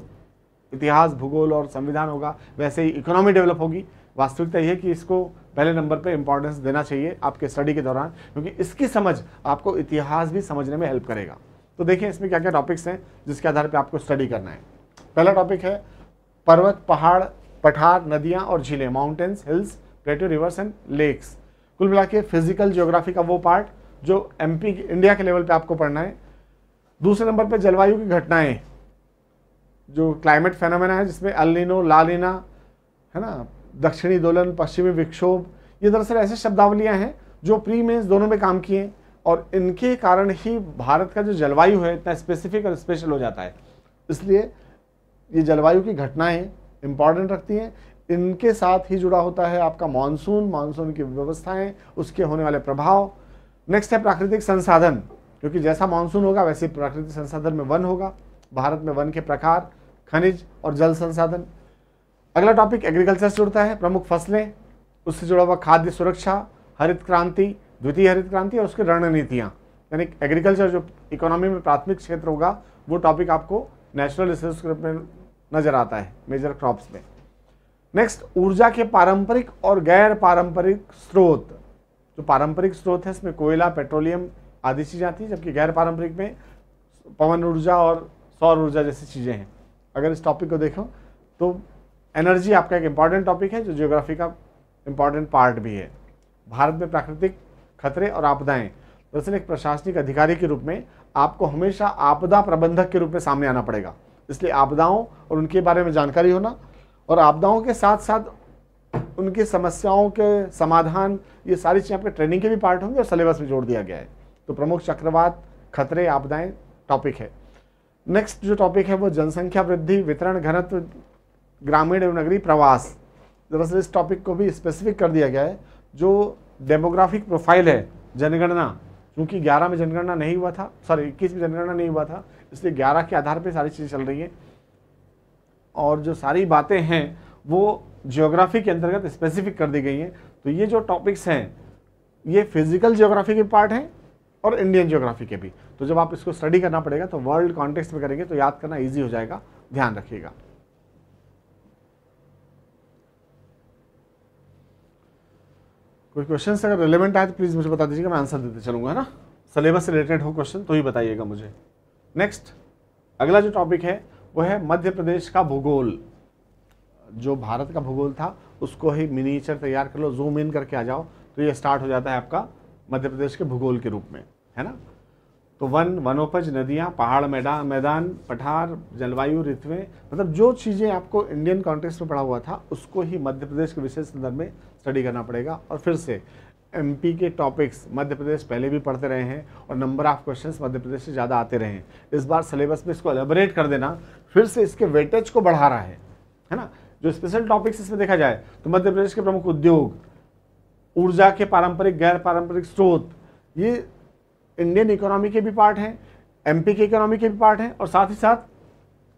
Speaker 1: इतिहास भूगोल और संविधान होगा वैसे ही इकोनॉमी डेवलप होगी वास्तविकता यह कि इसको पहले नंबर पे इंपॉर्टेंस देना चाहिए आपके स्टडी के दौरान क्योंकि इसकी समझ आपको इतिहास भी समझने में हेल्प करेगा तो देखिए इसमें क्या क्या टॉपिक्स हैं जिसके आधार पर आपको स्टडी करना है पहला टॉपिक है पर्वत पहाड़ पठार नदियाँ और झीलें mountains hills plateau rivers and lakes कुल मिला के फिजिकल ज्योग्राफी का वो पार्ट जो एमपी इंडिया के लेवल पे आपको पढ़ना है दूसरे नंबर पे जलवायु की घटनाएं जो क्लाइमेट फेनोमेना है जिसमें अलिनो लालिना है ना दक्षिणी दोलन पश्चिमी विक्षोभ ये दरअसल ऐसे शब्दावलियाँ हैं जो प्री मेंस दोनों में काम किए और इनके कारण ही भारत का जो जलवायु है इतना स्पेसिफिक और स्पेशल हो जाता है इसलिए ये जलवायु की घटनाएं इम्पॉर्टेंट रखती हैं इनके साथ ही जुड़ा होता है आपका मानसून मानसून की व्यवस्थाएं उसके होने वाले प्रभाव नेक्स्ट है प्राकृतिक संसाधन क्योंकि जैसा मानसून होगा वैसे प्राकृतिक संसाधन में वन होगा भारत में वन के प्रकार खनिज और जल संसाधन अगला टॉपिक एग्रीकल्चर से जुड़ता है प्रमुख फसलें उससे जुड़ा हुआ खाद्य सुरक्षा हरित क्रांति द्वितीय हरित क्रांति और उसकी रणनीतियाँ यानी एग्रीकल्चर जो इकोनॉमी में प्राथमिक क्षेत्र होगा वो टॉपिक आपको नेशनल रिसोर्स के रूप में नज़र आता है मेजर क्रॉप्स में नेक्स्ट ऊर्जा के पारंपरिक और गैर पारंपरिक स्रोत जो पारंपरिक स्रोत है इसमें कोयला पेट्रोलियम आदि चीज़ें आती हैं जबकि गैर पारंपरिक में पवन ऊर्जा और सौर ऊर्जा जैसी चीज़ें हैं अगर इस टॉपिक को देखो तो एनर्जी आपका एक इम्पॉर्टेंट टॉपिक है जो जियोग्राफी का इम्पॉर्टेंट पार्ट भी है भारत में प्राकृतिक खतरे और आपदाएं दरअसल एक प्रशासनिक अधिकारी के रूप में आपको हमेशा आपदा प्रबंधक के रूप में सामने आना पड़ेगा इसलिए आपदाओं और उनके बारे में जानकारी होना और आपदाओं के साथ साथ उनकी समस्याओं के समाधान ये सारी चीज़ें आपके ट्रेनिंग के भी पार्ट होंगे और सिलेबस में जोड़ दिया गया है तो प्रमुख चक्रवात खतरे आपदाएं टॉपिक है नेक्स्ट जो टॉपिक है वो जनसंख्या वृद्धि वितरण घनत्व ग्रामीण एवं नगरीय प्रवास दरअसल इस टॉपिक को भी स्पेसिफिक कर दिया गया है जो डेमोग्राफिक प्रोफाइल है जनगणना क्योंकि 11 में जनगणना नहीं हुआ था सॉरी इक्कीस में जनगणना नहीं हुआ था इसलिए 11 के आधार पर सारी चीज़ें चल रही हैं और जो सारी बातें हैं वो जियोग्राफी के अंतर्गत स्पेसिफिक कर दी गई हैं तो ये जो टॉपिक्स हैं ये फिजिकल जियोग्राफी के पार्ट हैं और इंडियन ज्योग्राफी के भी तो जब आप इसको स्टडी करना पड़ेगा तो वर्ल्ड कॉन्टेक्स्ट में करेंगे तो याद करना ईजी हो जाएगा ध्यान रखिएगा कोई क्वेश्चन अगर रिलेवेंट आए तो प्लीज़ मुझे बता दीजिएगा मैं आंसर देते चलूंगा ना सिलेबस से रिलेटेड हो क्वेश्चन तो ही बताइएगा मुझे नेक्स्ट अगला जो टॉपिक है वो है मध्य प्रदेश का भूगोल जो भारत का भूगोल था उसको ही मिनीचर तैयार कर लो जूम इन करके आ जाओ तो ये स्टार्ट हो जाता है आपका मध्य प्रदेश के भूगोल के रूप में है ना तो वन वनोपज नदियाँ पहाड़ मैदान मैदान पठार जलवायु ऋतुएं मतलब जो चीज़ें आपको इंडियन कॉन्टेक्स्ट में पढ़ा हुआ था उसको ही मध्य प्रदेश के विशेष संदर्भ में स्टडी करना पड़ेगा और फिर से एमपी के टॉपिक्स मध्य प्रदेश पहले भी पढ़ते रहे हैं और number of questions Madhya Pradesh से ज़्यादा आते रहे हैं इस बार सिलेबस में इसको एलेबरेट कर देना फिर से इसके वेटेज को बढ़ा रहा है है ना जो स्पेशल टॉपिक्स इसमें देखा जाए तो मध्य प्रदेश के प्रमुख उद्योग ऊर्जा के पारंपरिक गैर पारंपरिक स्रोत ये इंडियन इकोनॉमी के भी पार्ट हैं एमपी के इकोनॉमी के भी पार्ट हैं और साथ ही साथ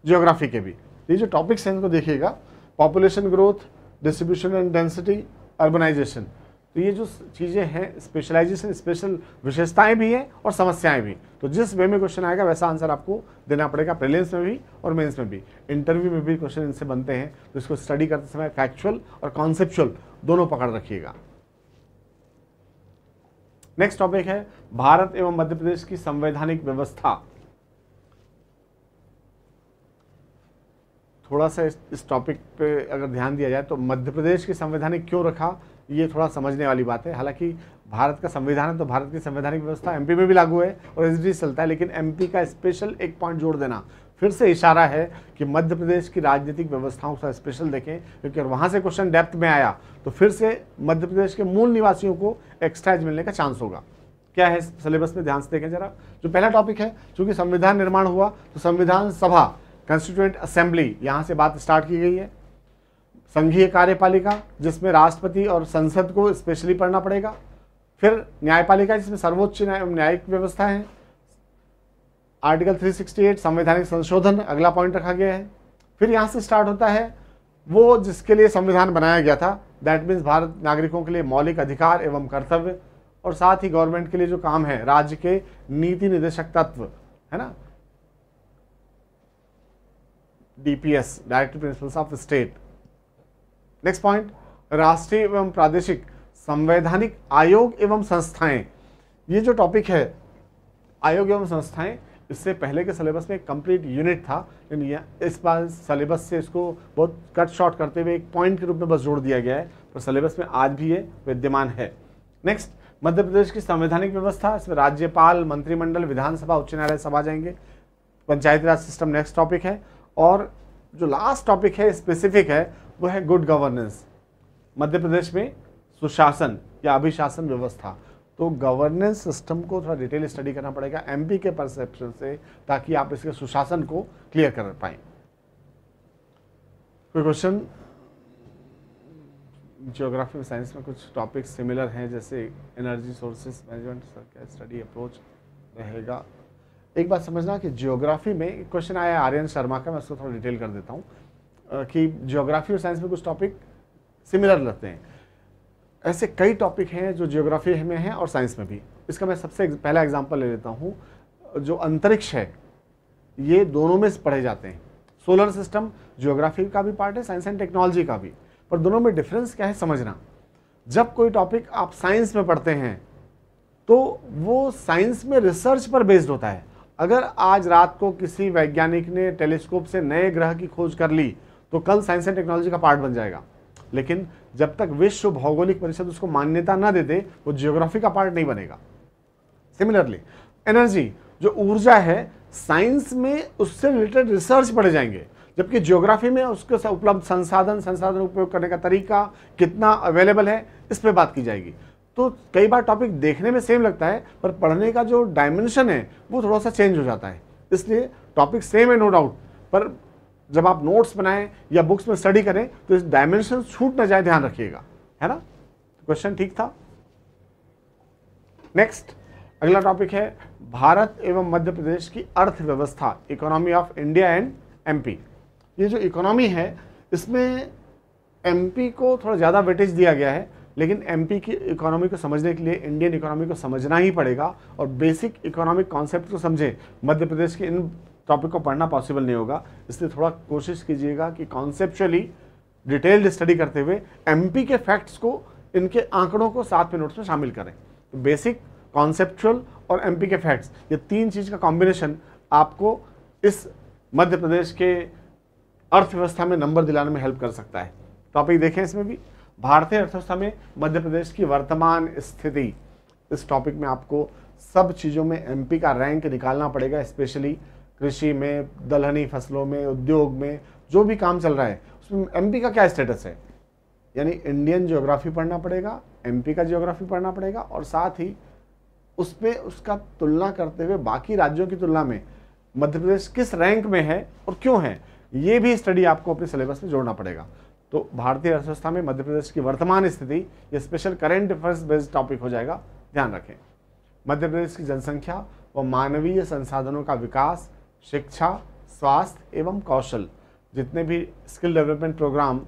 Speaker 1: जियोग्राफी के भी ये जो टॉपिक्स हैं इनको देखिएगा population growth distribution and density urbanisation तो ये जो चीज़ें हैं स्पेशलाइजेशन स्पेशल विशेषताएं भी हैं और समस्याएं भी तो जिस वे में क्वेश्चन आएगा वैसा आंसर आपको देना पड़ेगा प्रिलियम्स में भी और मेंस में भी इंटरव्यू में भी क्वेश्चन इनसे बनते हैं तो इसको स्टडी करते समय फैक्चुअल और कॉन्सेप्चुअल दोनों पकड़ रखिएगा नेक्स्ट टॉपिक है भारत एवं मध्य प्रदेश की संवैधानिक व्यवस्था थोड़ा सा इस, टॉपिक पे अगर ध्यान दिया जाए तो मध्य प्रदेश की संवैधानिक क्यों रखा ये थोड़ा समझने वाली बात है हालांकि भारत का संविधान है तो भारत की संवैधानिक व्यवस्था एमपी में भी लागू है और एस डी चलता है लेकिन एमपी का स्पेशल एक पॉइंट जोड़ देना फिर से इशारा है कि मध्य प्रदेश की राजनीतिक व्यवस्थाओं का स्पेशल देखें क्योंकि वहाँ से क्वेश्चन डेप्थ में आया तो फिर से मध्य प्रदेश के मूल निवासियों को एक्स्ट्राइज मिलने का चांस होगा क्या है सिलेबस में ध्यान से देखें जरा जो पहला टॉपिक है चूंकि संविधान निर्माण हुआ तो संविधान सभा कंस्टिट्यूंट असेंबली यहाँ से बात स्टार्ट की गई है संघीय कार्यपालिका जिसमें राष्ट्रपति और संसद को स्पेशली पढ़ना पड़ेगा फिर न्यायपालिका जिसमें सर्वोच्च न्यायिक व्यवस्था है आर्टिकल 368 संवैधानिक संशोधन अगला पॉइंट रखा गया है फिर यहाँ से स्टार्ट होता है वो जिसके लिए संविधान बनाया गया था दैट मीन्स भारत नागरिकों के लिए मौलिक अधिकार एवं कर्तव्य और साथ ही गवर्नमेंट के लिए जो काम है राज्य के नीति निर्देशक तत्व है ना DPS directive principles of state next point राष्ट्रीय एवं प्रादेशिक संवैधानिक आयोग एवं संस्थाएं ये जो टॉपिक है आयोग एवं संस्थाएं इससे पहले के सलेबस में कंप्लीट यूनिट था लेकिन इस बार सलेबस से इसको बहुत कट शॉर्ट करते हुए एक पॉइंट के रूप में बस जोड़ दिया गया है पर सलेबस में आज भी ये विद्यमान है नेक्स्ट मध्य प्रदेश की संवैधानिक व्यवस्था इसमें राज्यपाल मंत्रिमंडल विधानसभा उच्च न्यायालय सभा जाएंगे Panchayati Raj system next topic है और जो लास्ट टॉपिक है स्पेसिफिक है वो है गुड गवर्नेंस मध्य प्रदेश में सुशासन या अभिशासन व्यवस्था तो गवर्नेंस सिस्टम को थोड़ा डिटेल स्टडी करना पड़ेगा एमपी के परसेप्शन से ताकि आप इसके सुशासन को क्लियर कर पाए कोई क्वेश्चन जियोग्राफी और साइंस में कुछ टॉपिक सिमिलर हैं जैसे एनर्जी सोर्सेस मैनेजमेंट क्या स्टडी अप्रोच रहेगा एक बात समझना कि जियोग्राफी में क्वेश्चन आया आर्यन शर्मा का मैं उसको थोड़ा डिटेल कर देता हूँ कि जियोग्राफी और साइंस में कुछ टॉपिक सिमिलर लगते हैं ऐसे कई टॉपिक हैं जो जियोग्राफी में हैं और साइंस में भी इसका मैं सबसे पहला एग्जाम्पल ले लेता हूँ जो अंतरिक्ष है ये दोनों में पढ़े जाते हैं सोलर सिस्टम जियोग्राफी का भी पार्ट है साइंस एंड टेक्नोलॉजी का भी पर दोनों में डिफरेंस क्या है समझना जब कोई टॉपिक आप साइंस में पढ़ते हैं तो वो साइंस में रिसर्च पर बेस्ड होता है अगर आज रात को किसी वैज्ञानिक ने टेलीस्कोप से नए ग्रह की खोज कर ली तो कल साइंस एंड टेक्नोलॉजी का पार्ट बन जाएगा लेकिन जब तक विश्व भौगोलिक परिषद उसको मान्यता ना देते वो जियोग्राफी का पार्ट नहीं बनेगा सिमिलरली एनर्जी जो ऊर्जा है साइंस में उससे रिलेटेड रिसर्च पढ़े जाएंगे जबकि ज्योग्राफी में उसके उपलब्ध संसाधन संसाधन उपयोग करने का तरीका कितना अवेलेबल है इस पर बात की जाएगी तो कई बार टॉपिक देखने में सेम लगता है पर पढ़ने का जो डायमेंशन है वो थोड़ा सा चेंज हो जाता है इसलिए टॉपिक सेम है नो डाउट पर जब आप नोट्स बनाएं या बुक्स में स्टडी करें तो इस डायमेंशन छूट ना जाए ध्यान रखिएगा है ना क्वेश्चन ठीक था नेक्स्ट अगला टॉपिक है भारत एवं मध्य प्रदेश की अर्थव्यवस्था economy of India and M ये जो इकोनॉमी है इसमें एम को थोड़ा ज़्यादा वेटेज दिया गया है लेकिन एमपी की इकोनॉमी को समझने के लिए इंडियन इकोनॉमी को समझना ही पड़ेगा और बेसिक इकोनॉमिक कॉन्सेप्ट को समझें मध्य प्रदेश की इन टॉपिक को पढ़ना पॉसिबल नहीं होगा इसलिए थोड़ा कोशिश कीजिएगा कि कॉन्सेप्चुअली डिटेल्ड स्टडी करते हुए एमपी के फैक्ट्स को इनके आंकड़ों को साथ में नोट्स में शामिल करें बेसिक कॉन्सेप्चुअल और एमपी के फैक्ट्स ये तीन चीज़ का कॉम्बिनेशन आपको इस मध्य प्रदेश के अर्थव्यवस्था में नंबर दिलाने में हेल्प कर सकता है टॉपिक देखें इसमें भी भारतीय अर्थव्यवस्था में मध्य प्रदेश की वर्तमान स्थिति इस टॉपिक में आपको सब चीज़ों में एमपी का रैंक निकालना पड़ेगा स्पेशली कृषि में दलहनी फसलों में उद्योग में जो भी काम चल रहा है उसमें एमपी का क्या स्टेटस है यानी इंडियन ज्योग्राफी पढ़ना पड़ेगा एमपी का ज्योग्राफी पढ़ना पड़ेगा और साथ ही उसमें उसका तुलना करते हुए बाकी राज्यों की तुलना में मध्य प्रदेश किस रैंक में है और क्यों है ये भी स्टडी आपको अपने सिलेबस में जोड़ना पड़ेगा तो भारतीय अर्थव्यवस्था में मध्य प्रदेश की वर्तमान स्थिति ये special current affairs based topic हो जाएगा ध्यान रखें मध्य प्रदेश की जनसंख्या व मानवीय संसाधनों का विकास शिक्षा स्वास्थ्य एवं कौशल जितने भी स्किल डेवलपमेंट प्रोग्राम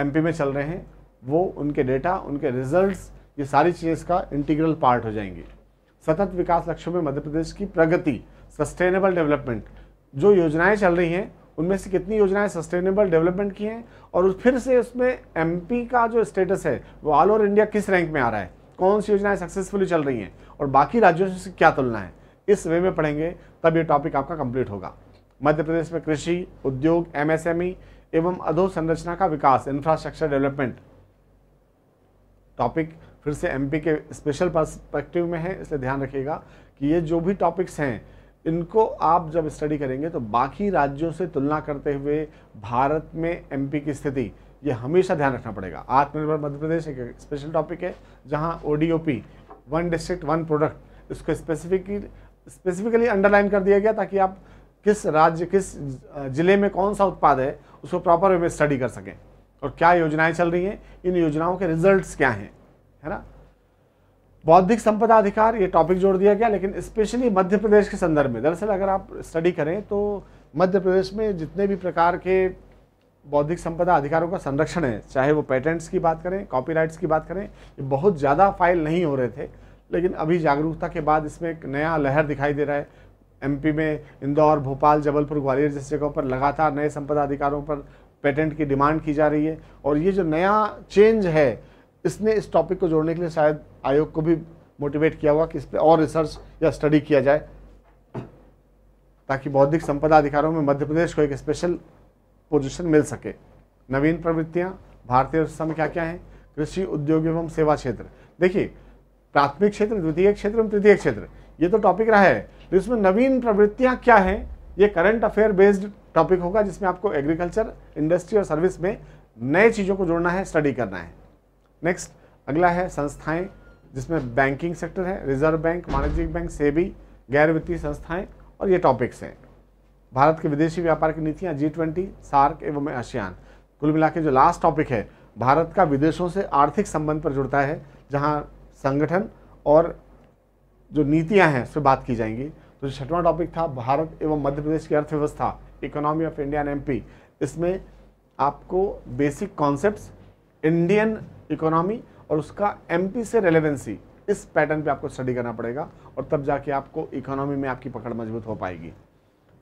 Speaker 1: एमपी में चल रहे हैं वो उनके डेटा उनके रिजल्ट्स ये सारी चीज़ें इसका इंटीग्रल पार्ट हो जाएंगी सतत विकास लक्ष्यों में मध्य प्रदेश की प्रगति सस्टेनेबल डेवलपमेंट जो योजनाएं चल रही हैं उनमें से कितनी योजनाएं सस्टेनेबल डेवलपमेंट की हैं और फिर से उसमें एमपी का जो स्टेटस है वो ऑल ओवर इंडिया किस रैंक में आ रहा है कौन सी योजनाएं सक्सेसफुली चल रही हैं और बाकी राज्यों से क्या तुलना है इस वे में पढ़ेंगे तब ये टॉपिक आपका कंप्लीट होगा मध्य प्रदेश में कृषि उद्योग एमएसएमई e एवं अधोसंरचना का विकास इंफ्रास्ट्रक्चर डेवलपमेंट टॉपिक फिर से एमपी के स्पेशल पर्सपेक्टिव में है इसलिए ध्यान रखिएगा कि ये जो भी टॉपिक्स हैं इनको आप जब स्टडी करेंगे तो बाकी राज्यों से तुलना करते हुए भारत में एम की स्थिति ये हमेशा ध्यान रखना पड़ेगा आत्मनिर्भर मध्य प्रदेश एक स्पेशल टॉपिक है जहाँ ओ वन डिस्ट्रिक्ट वन प्रोडक्ट इसको स्पेसिफिकली स्पेसिफिकली अंडरलाइन कर दिया गया ताकि आप किस राज्य किस जिले में कौन सा उत्पाद है उसको प्रॉपर वे में स्टडी कर सकें और क्या योजनाएं चल रही हैं इन योजनाओं के रिजल्ट्स क्या हैं है ना बौद्धिक संपदा अधिकार ये टॉपिक जोड़ दिया गया लेकिन स्पेशली मध्य प्रदेश के संदर्भ में दरअसल अगर आप स्टडी करें तो मध्य प्रदेश में जितने भी प्रकार के बौद्धिक संपदा अधिकारों का संरक्षण है चाहे वो पेटेंट्स की बात करें कॉपीराइट्स की बात करें ये बहुत ज़्यादा फाइल नहीं हो रहे थे लेकिन अभी जागरूकता के बाद इसमें एक नया लहर दिखाई दे रहा है एमपी में इंदौर भोपाल जबलपुर ग्वालियर जैसी जगहों पर लगातार नए संपदा अधिकारों पर पेटेंट की डिमांड की जा रही है और ये जो नया चेंज है इसने इस टॉपिक को जोड़ने के लिए शायद आयोग को भी मोटिवेट किया हुआ कि इस पर और रिसर्च या स्टडी किया जाए ताकि बौद्धिक संपदा अधिकारों में मध्य प्रदेश को एक स्पेशल पोजिशन मिल सके नवीन प्रवृत्तियाँ भारतीय समय में क्या क्या हैं कृषि उद्योग एवं सेवा क्षेत्र देखिए प्राथमिक क्षेत्र द्वितीय क्षेत्र में तृतीय क्षेत्र ये तो टॉपिक रहा है तो इसमें नवीन प्रवृत्तियाँ क्या हैं ये करंट अफेयर बेस्ड टॉपिक होगा जिसमें आपको एग्रीकल्चर इंडस्ट्री और सर्विस में नए चीज़ों को जोड़ना है स्टडी करना है नेक्स्ट अगला है संस्थाएं जिसमें बैंकिंग सेक्टर है रिजर्व बैंक वाणिज्यिक बैंक सेबी गैर वित्तीय संस्थाएं और ये टॉपिक्स हैं भारत के विदेशी व्यापार की नीतियाँ जी ट्वेंटी सार्क एवं आशियान कुल मिला जो लास्ट टॉपिक है भारत का विदेशों से आर्थिक संबंध पर जुड़ता है जहाँ संगठन और जो नीतियाँ हैं उस पर बात की जाएंगी तो जो छठवां टॉपिक था भारत एवं मध्य प्रदेश की अर्थव्यवस्था economy of India and MP इसमें आपको बेसिक कॉन्सेप्ट्स इंडियन इकोनॉमी और उसका एमपी से रेलेवेंसी इस पैटर्न पे आपको स्टडी करना पड़ेगा और तब जाके आपको इकोनॉमी में आपकी पकड़ मजबूत हो पाएगी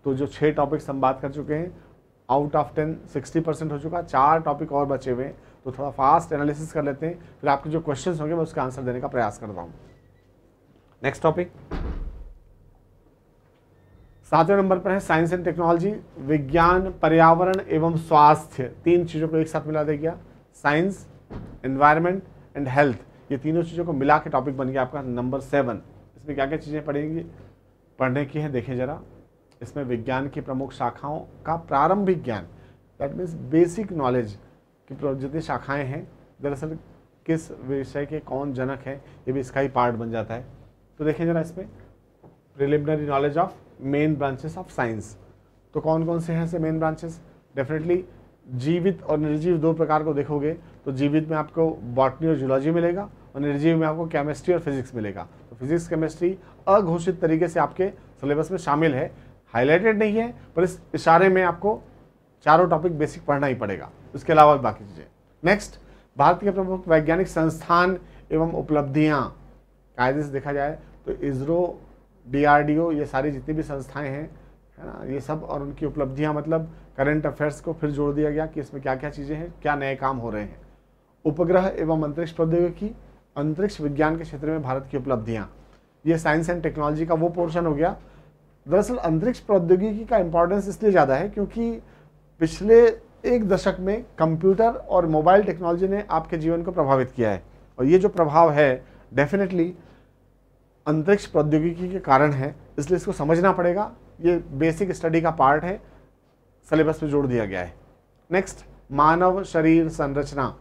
Speaker 1: तो जो छः टॉपिक्स हम बात कर चुके हैं out of ten sixty percent हो चुका चार टॉपिक और बचे हुए हैं तो थोड़ा फास्ट एनालिसिस कर लेते हैं फिर आपके जो क्वेश्चन होंगे मैं उसका आंसर देने का प्रयास करता हूँ नेक्स्ट टॉपिक सातवें नंबर पर है साइंस एंड टेक्नोलॉजी विज्ञान पर्यावरण एवं स्वास्थ्य तीन चीज़ों को एक साथ मिला दिया गया साइंस एनवायरमेंट एंड हेल्थ ये तीनों चीज़ों को मिला के टॉपिक बन गया आपका नंबर सेवन इसमें क्या क्या चीज़ें पढ़ेंगी पढ़ने की है देखें जरा इसमें विज्ञान की प्रमुख शाखाओं का प्रारंभिक ज्ञान दैट मीन्स बेसिक नॉलेज कि जितनी शाखाएं हैं दरअसल किस विषय के कौन जनक है ये भी इसका ही पार्ट बन जाता है तो देखें जरा इसमें preliminary knowledge of main branches of science तो कौन कौन से हैं ऐसे मेन ब्रांचेस डेफिनेटली जीवित और निर्जीव दो प्रकार को देखोगे तो जीवित में आपको बॉटनी और जूलॉजी मिलेगा और निर्जीव में आपको केमिस्ट्री और फिजिक्स मिलेगा तो फिजिक्स केमिस्ट्री अघोषित तरीके से आपके सिलेबस में शामिल है हाईलाइटेड नहीं है पर इस इशारे में आपको चारों टॉपिक बेसिक पढ़ना ही पड़ेगा उसके अलावा बाकी चीज़ें नेक्स्ट भारत के प्रमुख वैज्ञानिक संस्थान एवं उपलब्धियाँ कायदे से देखा जाए तो इसरो डी ये सारी जितनी भी संस्थाएं हैं है ना ये सब और उनकी उपलब्धियां मतलब करंट अफेयर्स को फिर जोड़ दिया गया कि इसमें क्या क्या चीज़ें हैं क्या नए काम हो रहे हैं उपग्रह एवं अंतरिक्ष प्रौद्योगिकी अंतरिक्ष विज्ञान के क्षेत्र में भारत की उपलब्धियाँ ये साइंस एंड टेक्नोलॉजी का वो पोर्शन हो गया दरअसल अंतरिक्ष प्रौद्योगिकी का इंपॉर्टेंस इसलिए ज़्यादा है क्योंकि पिछले एक दशक में कंप्यूटर और मोबाइल टेक्नोलॉजी ने आपके जीवन को प्रभावित किया है और ये जो प्रभाव है डेफिनेटली अंतरिक्ष प्रौद्योगिकी के कारण है इसलिए इसको समझना पड़ेगा ये बेसिक स्टडी का पार्ट है सिलेबस में जोड़ दिया गया है नेक्स्ट मानव शरीर संरचना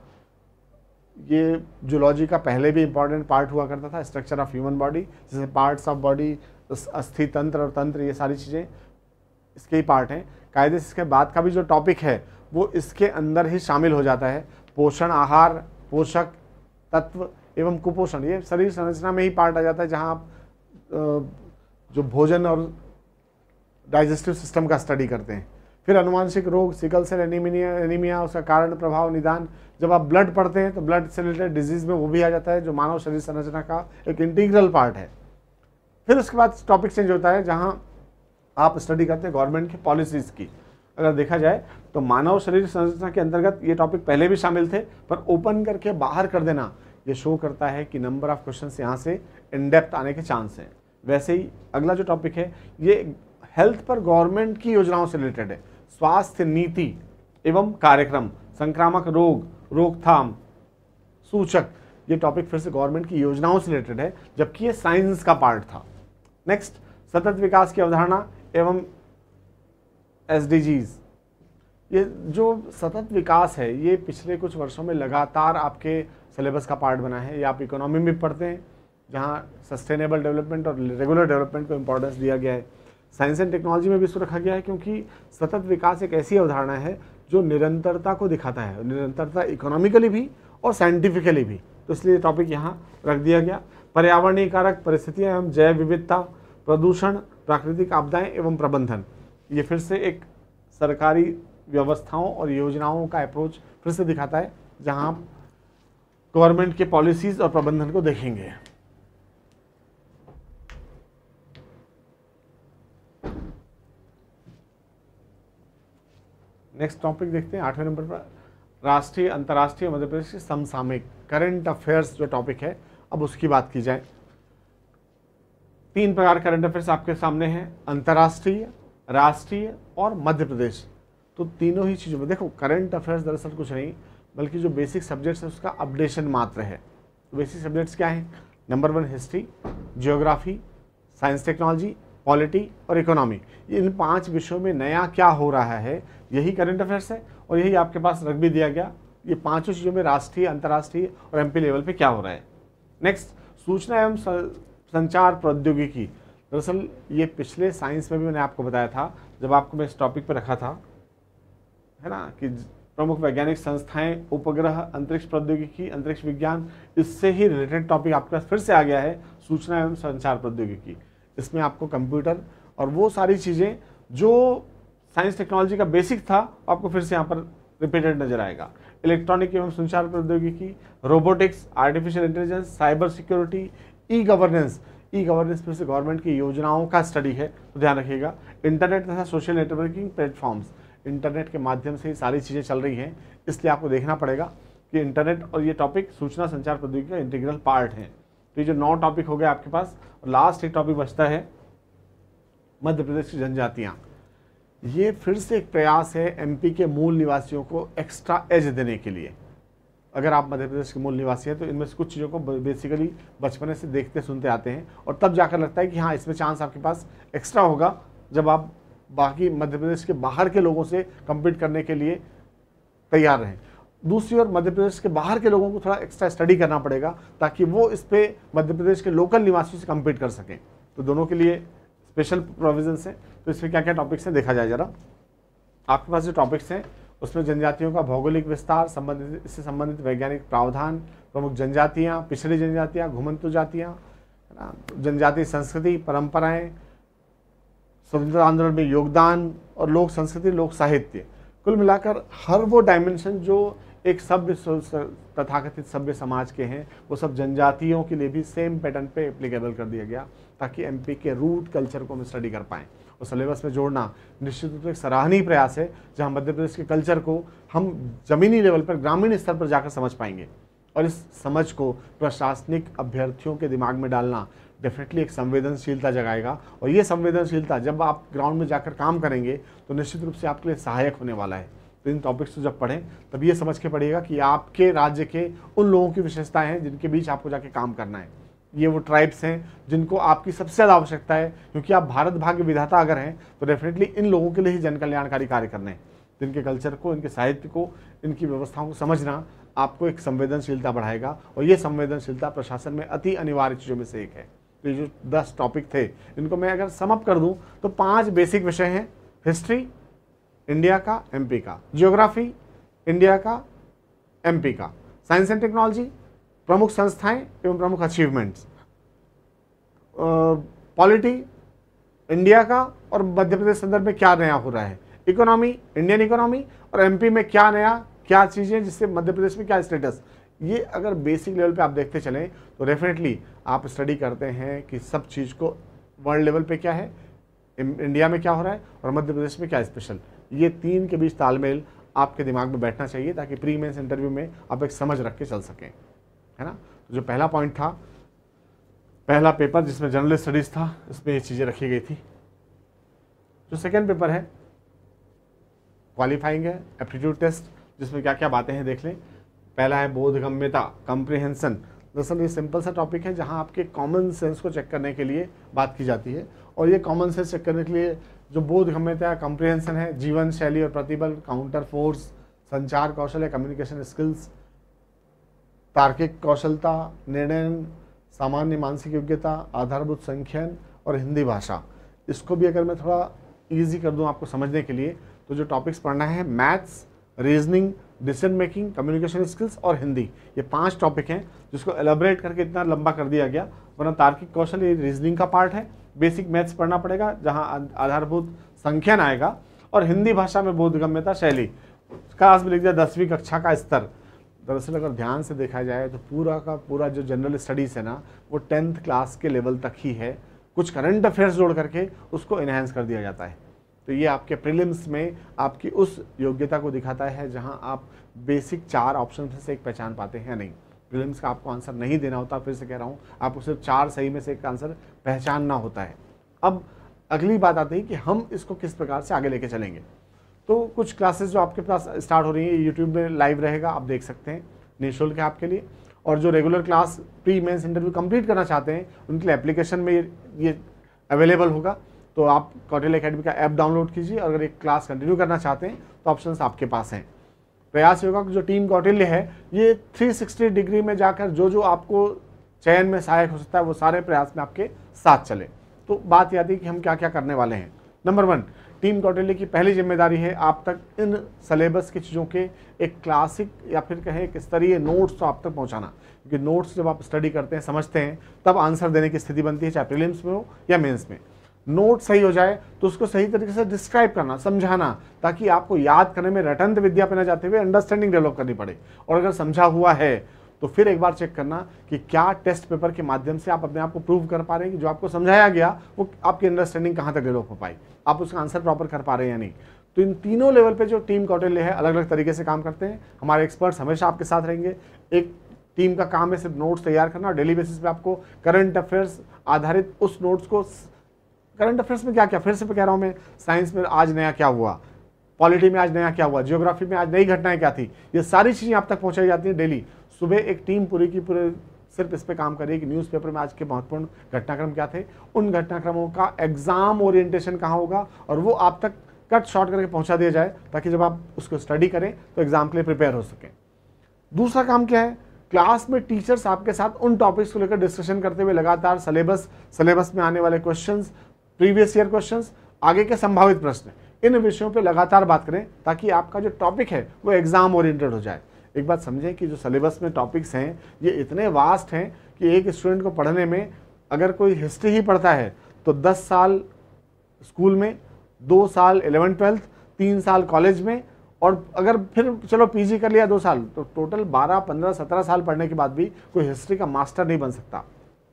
Speaker 1: ये जूलॉजी का पहले भी इम्पॉर्टेंट पार्ट हुआ करता था स्ट्रक्चर ऑफ ह्यूमन बॉडी जैसे पार्ट्स ऑफ बॉडी अस्थि तंत्र और तंत्र ये सारी चीज़ें इसके ही पार्ट हैं कायदे से इसके बाद का भी जो टॉपिक है वो इसके अंदर ही शामिल हो जाता है पोषण आहार पोषक तत्व एवं कुपोषण ये शरीर संरचना में ही पार्ट आ जाता है जहाँ आप जो भोजन और डाइजेस्टिव सिस्टम का स्टडी करते हैं फिर अनुवांशिक रोग सिकल सेल एनीमिया एनीमिया उसका कारण प्रभाव निदान जब आप ब्लड पढ़ते हैं तो ब्लड से रिलेटेड डिजीज़ में वो भी आ जाता है जो मानव शरीर संरचना का एक इंटीग्रल पार्ट है फिर उसके बाद टॉपिक चेंज होता है जहाँ आप स्टडी करते हैं गवर्नमेंट की पॉलिसीज़ की अगर देखा जाए तो मानव शरीर संरचना के अंतर्गत ये टॉपिक पहले भी शामिल थे पर ओपन करके बाहर कर देना ये शो करता है कि नंबर ऑफ क्वेश्चन यहाँ से इनडेप्थ आने के चांस हैं वैसे ही अगला जो टॉपिक है ये हेल्थ पर गवर्नमेंट की योजनाओं से रिलेटेड है स्वास्थ्य नीति एवं कार्यक्रम संक्रामक रोग रोकथाम सूचक ये टॉपिक फिर से गवर्नमेंट की योजनाओं से रिलेटेड है जबकि ये साइंस का पार्ट था नेक्स्ट सतत विकास की अवधारणा एवं एस ये जो सतत विकास है ये पिछले कुछ वर्षों में लगातार आपके सिलेबस का पार्ट बना है ये आप इकोनॉमी में पढ़ते हैं जहाँ सस्टेनेबल डेवलपमेंट और रेगुलर डेवलपमेंट को इम्पोर्टेंस दिया गया है साइंस एंड टेक्नोलॉजी में भी इसको रखा गया है क्योंकि सतत विकास एक ऐसी अवधारणा है जो निरंतरता को दिखाता है निरंतरता इकोनॉमिकली भी और साइंटिफिकली भी तो इसलिए टॉपिक यहाँ रख दिया गया पर्यावरणीय कारक परिस्थितियाँ एवं जैव विविधता प्रदूषण प्राकृतिक आपदाएं एवं प्रबंधन ये फिर से एक सरकारी व्यवस्थाओं और योजनाओं का अप्रोच फिर से दिखाता है जहां आप गवर्नमेंट के पॉलिसीज़ और प्रबंधन को देखेंगे नेक्स्ट टॉपिक देखते हैं आठवें नंबर पर राष्ट्रीय अंतर्राष्ट्रीय मध्य प्रदेश समसामयिक करंट अफेयर्स जो टॉपिक है अब उसकी बात की जाए तीन प्रकार करंट अफेयर्स आपके सामने हैं अंतर्राष्ट्रीय राष्ट्रीय और मध्य प्रदेश तो तीनों ही चीज़ों में देखो करंट अफेयर्स दरअसल कुछ नहीं बल्कि जो बेसिक सब्जेक्ट्स है उसका अपडेशन मात्र है बेसिक सब्जेक्ट्स क्या हैं number one history geography science technology polity और इकोनॉमी इन पांच विषयों में नया क्या हो रहा है यही करंट अफेयर्स है और यही आपके पास रख भी दिया गया ये पांचों चीज़ों में राष्ट्रीय अंतर्राष्ट्रीय और एमपी लेवल पे क्या हो रहा है नेक्स्ट सूचना एवं संचार प्रौद्योगिकी दरअसल ये पिछले साइंस में भी मैंने आपको बताया था जब आपको मैं इस टॉपिक पर रखा था है ना कि प्रमुख वैज्ञानिक संस्थाएं उपग्रह अंतरिक्ष प्रौद्योगिकी अंतरिक्ष विज्ञान इससे ही रिलेटेड टॉपिक आपके पास फिर से आ गया है सूचना एवं संचार प्रौद्योगिकी इसमें आपको कंप्यूटर और वो सारी चीज़ें जो साइंस टेक्नोलॉजी का बेसिक था आपको फिर से यहाँ पर रिपीटेड नजर आएगा इलेक्ट्रॉनिक एवं संचार प्रौद्योगिकी robotics artificial intelligence cyber security e governance e governance में से गवर्नमेंट की योजनाओं का स्टडी है तो ध्यान रखिएगा इंटरनेट तथा सोशल नेटवर्किंग प्लेटफॉर्म्स इंटरनेट के माध्यम से ही सारी चीज़ें चल रही हैं इसलिए आपको देखना पड़ेगा कि इंटरनेट और ये टॉपिक सूचना संचार प्रौद्योगिकी का इंटीग्रल पार्ट है तो ये जो नौ टॉपिक हो गए आपके पास और लास्ट एक टॉपिक बचता है मध्य प्रदेश की जनजातियाँ ये फिर से एक प्रयास है एमपी के मूल निवासियों को एक्स्ट्रा एज देने के लिए अगर आप मध्य प्रदेश के मूल निवासी हैं तो इनमें से कुछ चीज़ों को बेसिकली बचपने से देखते सुनते आते हैं और तब जाकर लगता है कि हाँ इसमें चांस आपके पास एक्स्ट्रा होगा जब आप बाकी मध्य प्रदेश के बाहर के लोगों से कम्पीट करने के लिए तैयार रहें दूसरी ओर मध्य प्रदेश के बाहर के लोगों को थोड़ा एक्स्ट्रा स्टडी करना पड़ेगा ताकि वो इस पर मध्य प्रदेश के लोकल निवासियों से कम्पीट कर सकें तो दोनों के लिए स्पेशल प्रोविजन्स हैं तो इसमें क्या क्या टॉपिक्स हैं देखा जाए ज़रा आपके पास जो टॉपिक्स हैं उसमें जनजातियों का भौगोलिक विस्तार संबंधित इससे संबंधित वैज्ञानिक प्रावधान प्रमुख जनजातियाँ पिछड़ी जनजातियाँ घुमंतु जातियाँ जनजाति संस्कृति परंपराएं स्वतंत्रता आंदोलन में योगदान और लोक संस्कृति लोक साहित्य कुल मिलाकर हर वो डायमेंशन जो एक सभ्य तथाकथित सभ्य समाज के हैं वो सब जनजातियों के लिए भी सेम पैटर्न पे एप्लीकेबल कर दिया गया ताकि एमपी के रूट कल्चर को हम स्टडी कर पाएँ और सिलेबस में जोड़ना निश्चित रूप से एक सराहनीय प्रयास है जहाँ मध्य प्रदेश के कल्चर को हम जमीनी लेवल पर ग्रामीण स्तर पर जाकर समझ पाएंगे और इस समझ को प्रशासनिक अभ्यर्थियों के दिमाग में डालना डेफिनेटली एक संवेदनशीलता जगाएगा और ये संवेदनशीलता जब आप ग्राउंड में जाकर काम करेंगे तो निश्चित रूप से आपके लिए सहायक होने वाला है तो इन टॉपिक्स को जब पढ़ें तब ये समझ के पड़ेगा कि आपके राज्य के उन लोगों की विशेषताएं हैं जिनके बीच आपको जाके काम करना है ये वो ट्राइब्स हैं जिनको आपकी सबसे ज़्यादा आवश्यकता है क्योंकि आप भारत भाग्य विधाता अगर हैं तो डेफिनेटली इन लोगों के लिए ही जन कल्याणकारी कार्य करने हैं इनके कल्चर को इनके साहित्य को इनकी व्यवस्थाओं को समझना आपको एक संवेदनशीलता बढ़ाएगा और ये संवेदनशीलता प्रशासन में अति अनिवार्य चीज़ों में से एक है तो ये जो दस टॉपिक थे इनको मैं अगर समअप कर दूँ तो पाँच बेसिक विषय हैं हिस्ट्री इंडिया का एम का जियोग्राफी इंडिया का एम का साइंस एंड टेक्नोलॉजी प्रमुख संस्थाएं एवं प्रमुख अचीवमेंट्स पॉलिटी इंडिया का और मध्य प्रदेश संदर्भ में क्या नया हो रहा है इकोनॉमी इंडियन इकोनॉमी और एमपी में क्या नया क्या चीज़ें जिससे मध्य प्रदेश में क्या स्टेटस ये अगर बेसिक लेवल पे आप देखते चलें तो डेफिनेटली आप स्टडी करते हैं कि सब चीज़ को वर्ल्ड लेवल पे क्या है इंडिया में क्या हो रहा है और मध्य प्रदेश में क्या स्पेशल ये तीन के बीच तालमेल आपके दिमाग में बैठना चाहिए ताकि प्री मेंस इंटरव्यू में आप एक समझ रख के चल सकें है ना तो जो पहला पॉइंट था पहला पेपर जिसमें जनरल स्टडीज़ था उसमें ये चीज़ें रखी गई थी जो सेकेंड पेपर है क्वालिफाइंग है एप्टीट्यूड टेस्ट जिसमें क्या क्या बातें हैं देख लें पहला है बोधगम्यता कंप्रिहेंसन दरअसल ये सिंपल सा टॉपिक है जहां आपके कॉमन सेंस को चेक करने के लिए बात की जाती है और ये कॉमन सेंस चेक करने के लिए जो बोधगम्यता कंप्रिहेंसन है जीवन शैली और प्रतिबल काउंटर फोर्स संचार कौशल है कम्युनिकेशन स्किल्स तार्किक कौशलता निर्णय सामान्य मानसिक योग्यता आधारभूत संख्यान और हिंदी भाषा इसको भी अगर मैं थोड़ा ईजी कर दूँ आपको समझने के लिए तो जो टॉपिक्स पढ़ना है maths reasoning decision making communication skills और हिंदी ये पांच टॉपिक हैं जिसको एलेबरेट करके इतना लंबा कर दिया गया वरना तार्किक कौशल ये रीजनिंग का पार्ट है बेसिक मैथ्स पढ़ना पड़ेगा जहाँ आधारभूत संख्यान आएगा और हिंदी भाषा में बोधगम्यता शैली का आज में लिख दिया दसवीं कक्षा का स्तर दरअसल अगर ध्यान से देखा जाए तो पूरा का पूरा जो जनरल स्टडीज़ है ना वो टेंथ क्लास के लेवल तक ही है कुछ करंट अफेयर्स जोड़ करके उसको इन्हेंस कर दिया जाता है तो ये आपके प्रीलिम्स में आपकी उस योग्यता को दिखाता है जहां आप बेसिक चार ऑप्शन से एक पहचान पाते हैं या नहीं प्रीलिम्स का आपको आंसर नहीं देना होता फिर से कह रहा हूँ आपको सिर्फ चार सही में से एक आंसर पहचानना होता है अब अगली बात आती है कि हम इसको किस प्रकार से आगे लेके चलेंगे तो कुछ क्लासेस जो आपके पास स्टार्ट हो रही है यूट्यूब में लाइव रहेगा आप देख सकते हैं निःशुल्क है आपके लिए और जो regular class pre mains interview complete करना चाहते हैं उनके लिए एप्लीकेशन में ये अवेलेबल होगा तो आप कौटिल अकेडमी का ऐप डाउनलोड कीजिए और अगर एक क्लास कंटिन्यू करना चाहते हैं तो ऑप्शन आपके पास हैं प्रयास योगा की जो टीम कौटिल्य है ये 360 डिग्री में जाकर जो जो आपको चयन में सहायक हो सकता है वो सारे प्रयास में आपके साथ चले तो बात याद है कि हम क्या क्या करने वाले हैं नंबर वन टीम गौडेले की पहली जिम्मेदारी है आप तक इन सलेबस की चीज़ों के एक क्लासिक या फिर कहें एक स्तरीय नोट्स तो आप तक पहुंचाना क्योंकि नोट्स जब आप स्टडी करते हैं समझते हैं तब आंसर देने की स्थिति बनती है चाहे प्रीलिम्स में हो या मेंस में नोट सही हो जाए तो उसको सही तरीके से डिस्क्राइब करना समझाना ताकि आपको याद करने में रटंत विद्या पर ना जाते हुए अंडरस्टैंडिंग डेवलप करनी पड़े और अगर समझा हुआ है तो फिर एक बार चेक करना कि क्या टेस्ट पेपर के माध्यम से आप अपने आप को प्रूव कर पा रहे हैं कि जो आपको समझाया गया वो आपकी अंडरस्टैंडिंग कहाँ तक डेवलप हो पाई आप उसका आंसर प्रॉपर कर पा रहे हैं या नहीं तो इन तीनों लेवल पे जो टीम कौटिल्य है अलग अलग तरीके से काम करते हैं हमारे एक्सपर्ट्स हमेशा आपके साथ रहेंगे एक टीम का काम है सिर्फ नोट्स तैयार करना और डेली बेसिस पे आपको करंट अफेयर्स आधारित उस नोट्स को करंट अफेयर्स में क्या क्या फिर से कह रहा हूँ मैं साइंस में आज नया क्या हुआ पॉलिटी में आज नया क्या हुआ जियोग्राफी में आज नई घटनाएं क्या थी ये सारी चीज़ें आप तक पहुँचाई जाती हैं डेली सुबह एक टीम पूरी की पूरे सिर्फ इस पर काम करिए कि न्यूज़पेपर में आज के महत्वपूर्ण घटनाक्रम क्या थे उन घटनाक्रमों का एग्ज़ाम ओरिएंटेशन कहाँ होगा और वो आप तक कट शॉर्ट करके पहुँचा दिया जाए ताकि जब आप उसको स्टडी करें तो एग्ज़ाम के लिए प्रिपेयर हो सकें दूसरा काम क्या है क्लास में टीचर्स आपके साथ उन टॉपिक्स को लेकर डिस्कशन करते हुए लगातार सिलेबस सिलेबस में आने वाले क्वेश्चन प्रीवियस ईयर क्वेश्चन आगे के संभावित प्रश्न इन विषयों पे लगातार बात करें ताकि आपका जो टॉपिक है वो एग्जाम ओरिएंटेड हो जाए एक बात समझें कि जो सिलेबस में टॉपिक्स हैं ये इतने वास्ट हैं कि एक स्टूडेंट को पढ़ने में अगर कोई हिस्ट्री ही पढ़ता है तो दस साल स्कूल में दो साल एलेवन ट्वेल्थ तीन साल कॉलेज में और अगर फिर चलो पीजी कर लिया दो साल तो टोटल बारह पंद्रह सत्रह साल पढ़ने के बाद भी कोई हिस्ट्री का मास्टर नहीं बन सकता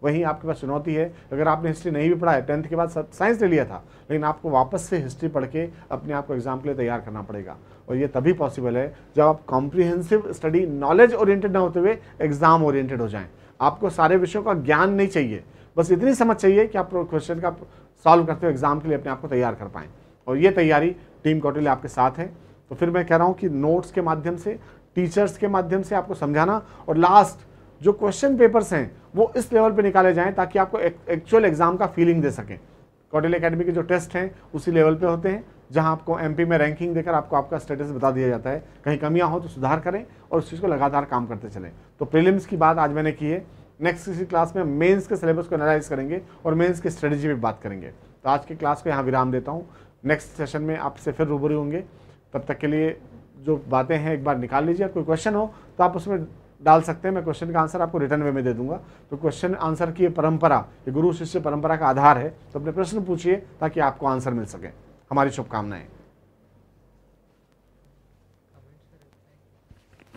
Speaker 1: वहीं आपके पास चुनौती है अगर आपने हिस्ट्री नहीं भी पढ़ा है टेंथ के बाद साइंस ले लिया था लेकिन आपको वापस से हिस्ट्री पढ़ के अपने आप को एग्जाम के लिए तैयार करना पड़ेगा और ये तभी पॉसिबल है जब आप कॉम्प्रिहेंसिव स्टडी नॉलेज ओरिएंटेड ना होते हुए एग्जाम ओरिएंटेड हो जाएं आपको सारे विषयों का ज्ञान नहीं चाहिए बस इतनी समझ चाहिए कि आप क्वेश्चन का सॉल्व करते हुए एग्जाम के लिए अपने आप को तैयार कर पाएँ और ये तैयारी टीम कौटिल्य आपके साथ है तो फिर मैं कह रहा हूँ कि नोट्स के माध्यम से टीचर्स के माध्यम से आपको समझाना और लास्ट जो क्वेश्चन पेपर्स हैं वो इस लेवल पे निकाले जाएं ताकि आपको एक्चुअल एग्ज़ाम का फीलिंग दे सकें कौटिल अकेडमी के जो टेस्ट हैं उसी लेवल पे होते हैं जहां आपको एमपी में रैंकिंग देकर आपको आपका स्टेटस बता दिया जाता है कहीं कमियां हो तो सुधार करें और उस चीज़ को लगातार काम करते चलें तो प्रीलिम्स की बात आज मैंने की है नेक्स्ट किसी क्लास में मेन्स के सिलेबस को एनालाइज करेंगे और मेन्स की स्ट्रेटेजी भी बात करेंगे तो आज की क्लास को यहाँ विराम देता हूँ नेक्स्ट सेशन में आपसे फिर रूबरू होंगे तब तक के लिए जो बातें हैं एक बार निकाल लीजिए कोई क्वेश्चन हो तो आप उसमें डाल सकते हैं मैं क्वेश्चन का आंसर आपको रिटर्न वे में दे दूंगा तो क्वेश्चन आंसर की ये परंपरा ये गुरु शिष्य परंपरा का आधार है तो अपने प्रश्न पूछिए ताकि आपको आंसर मिल सके हमारी शुभकामनाएं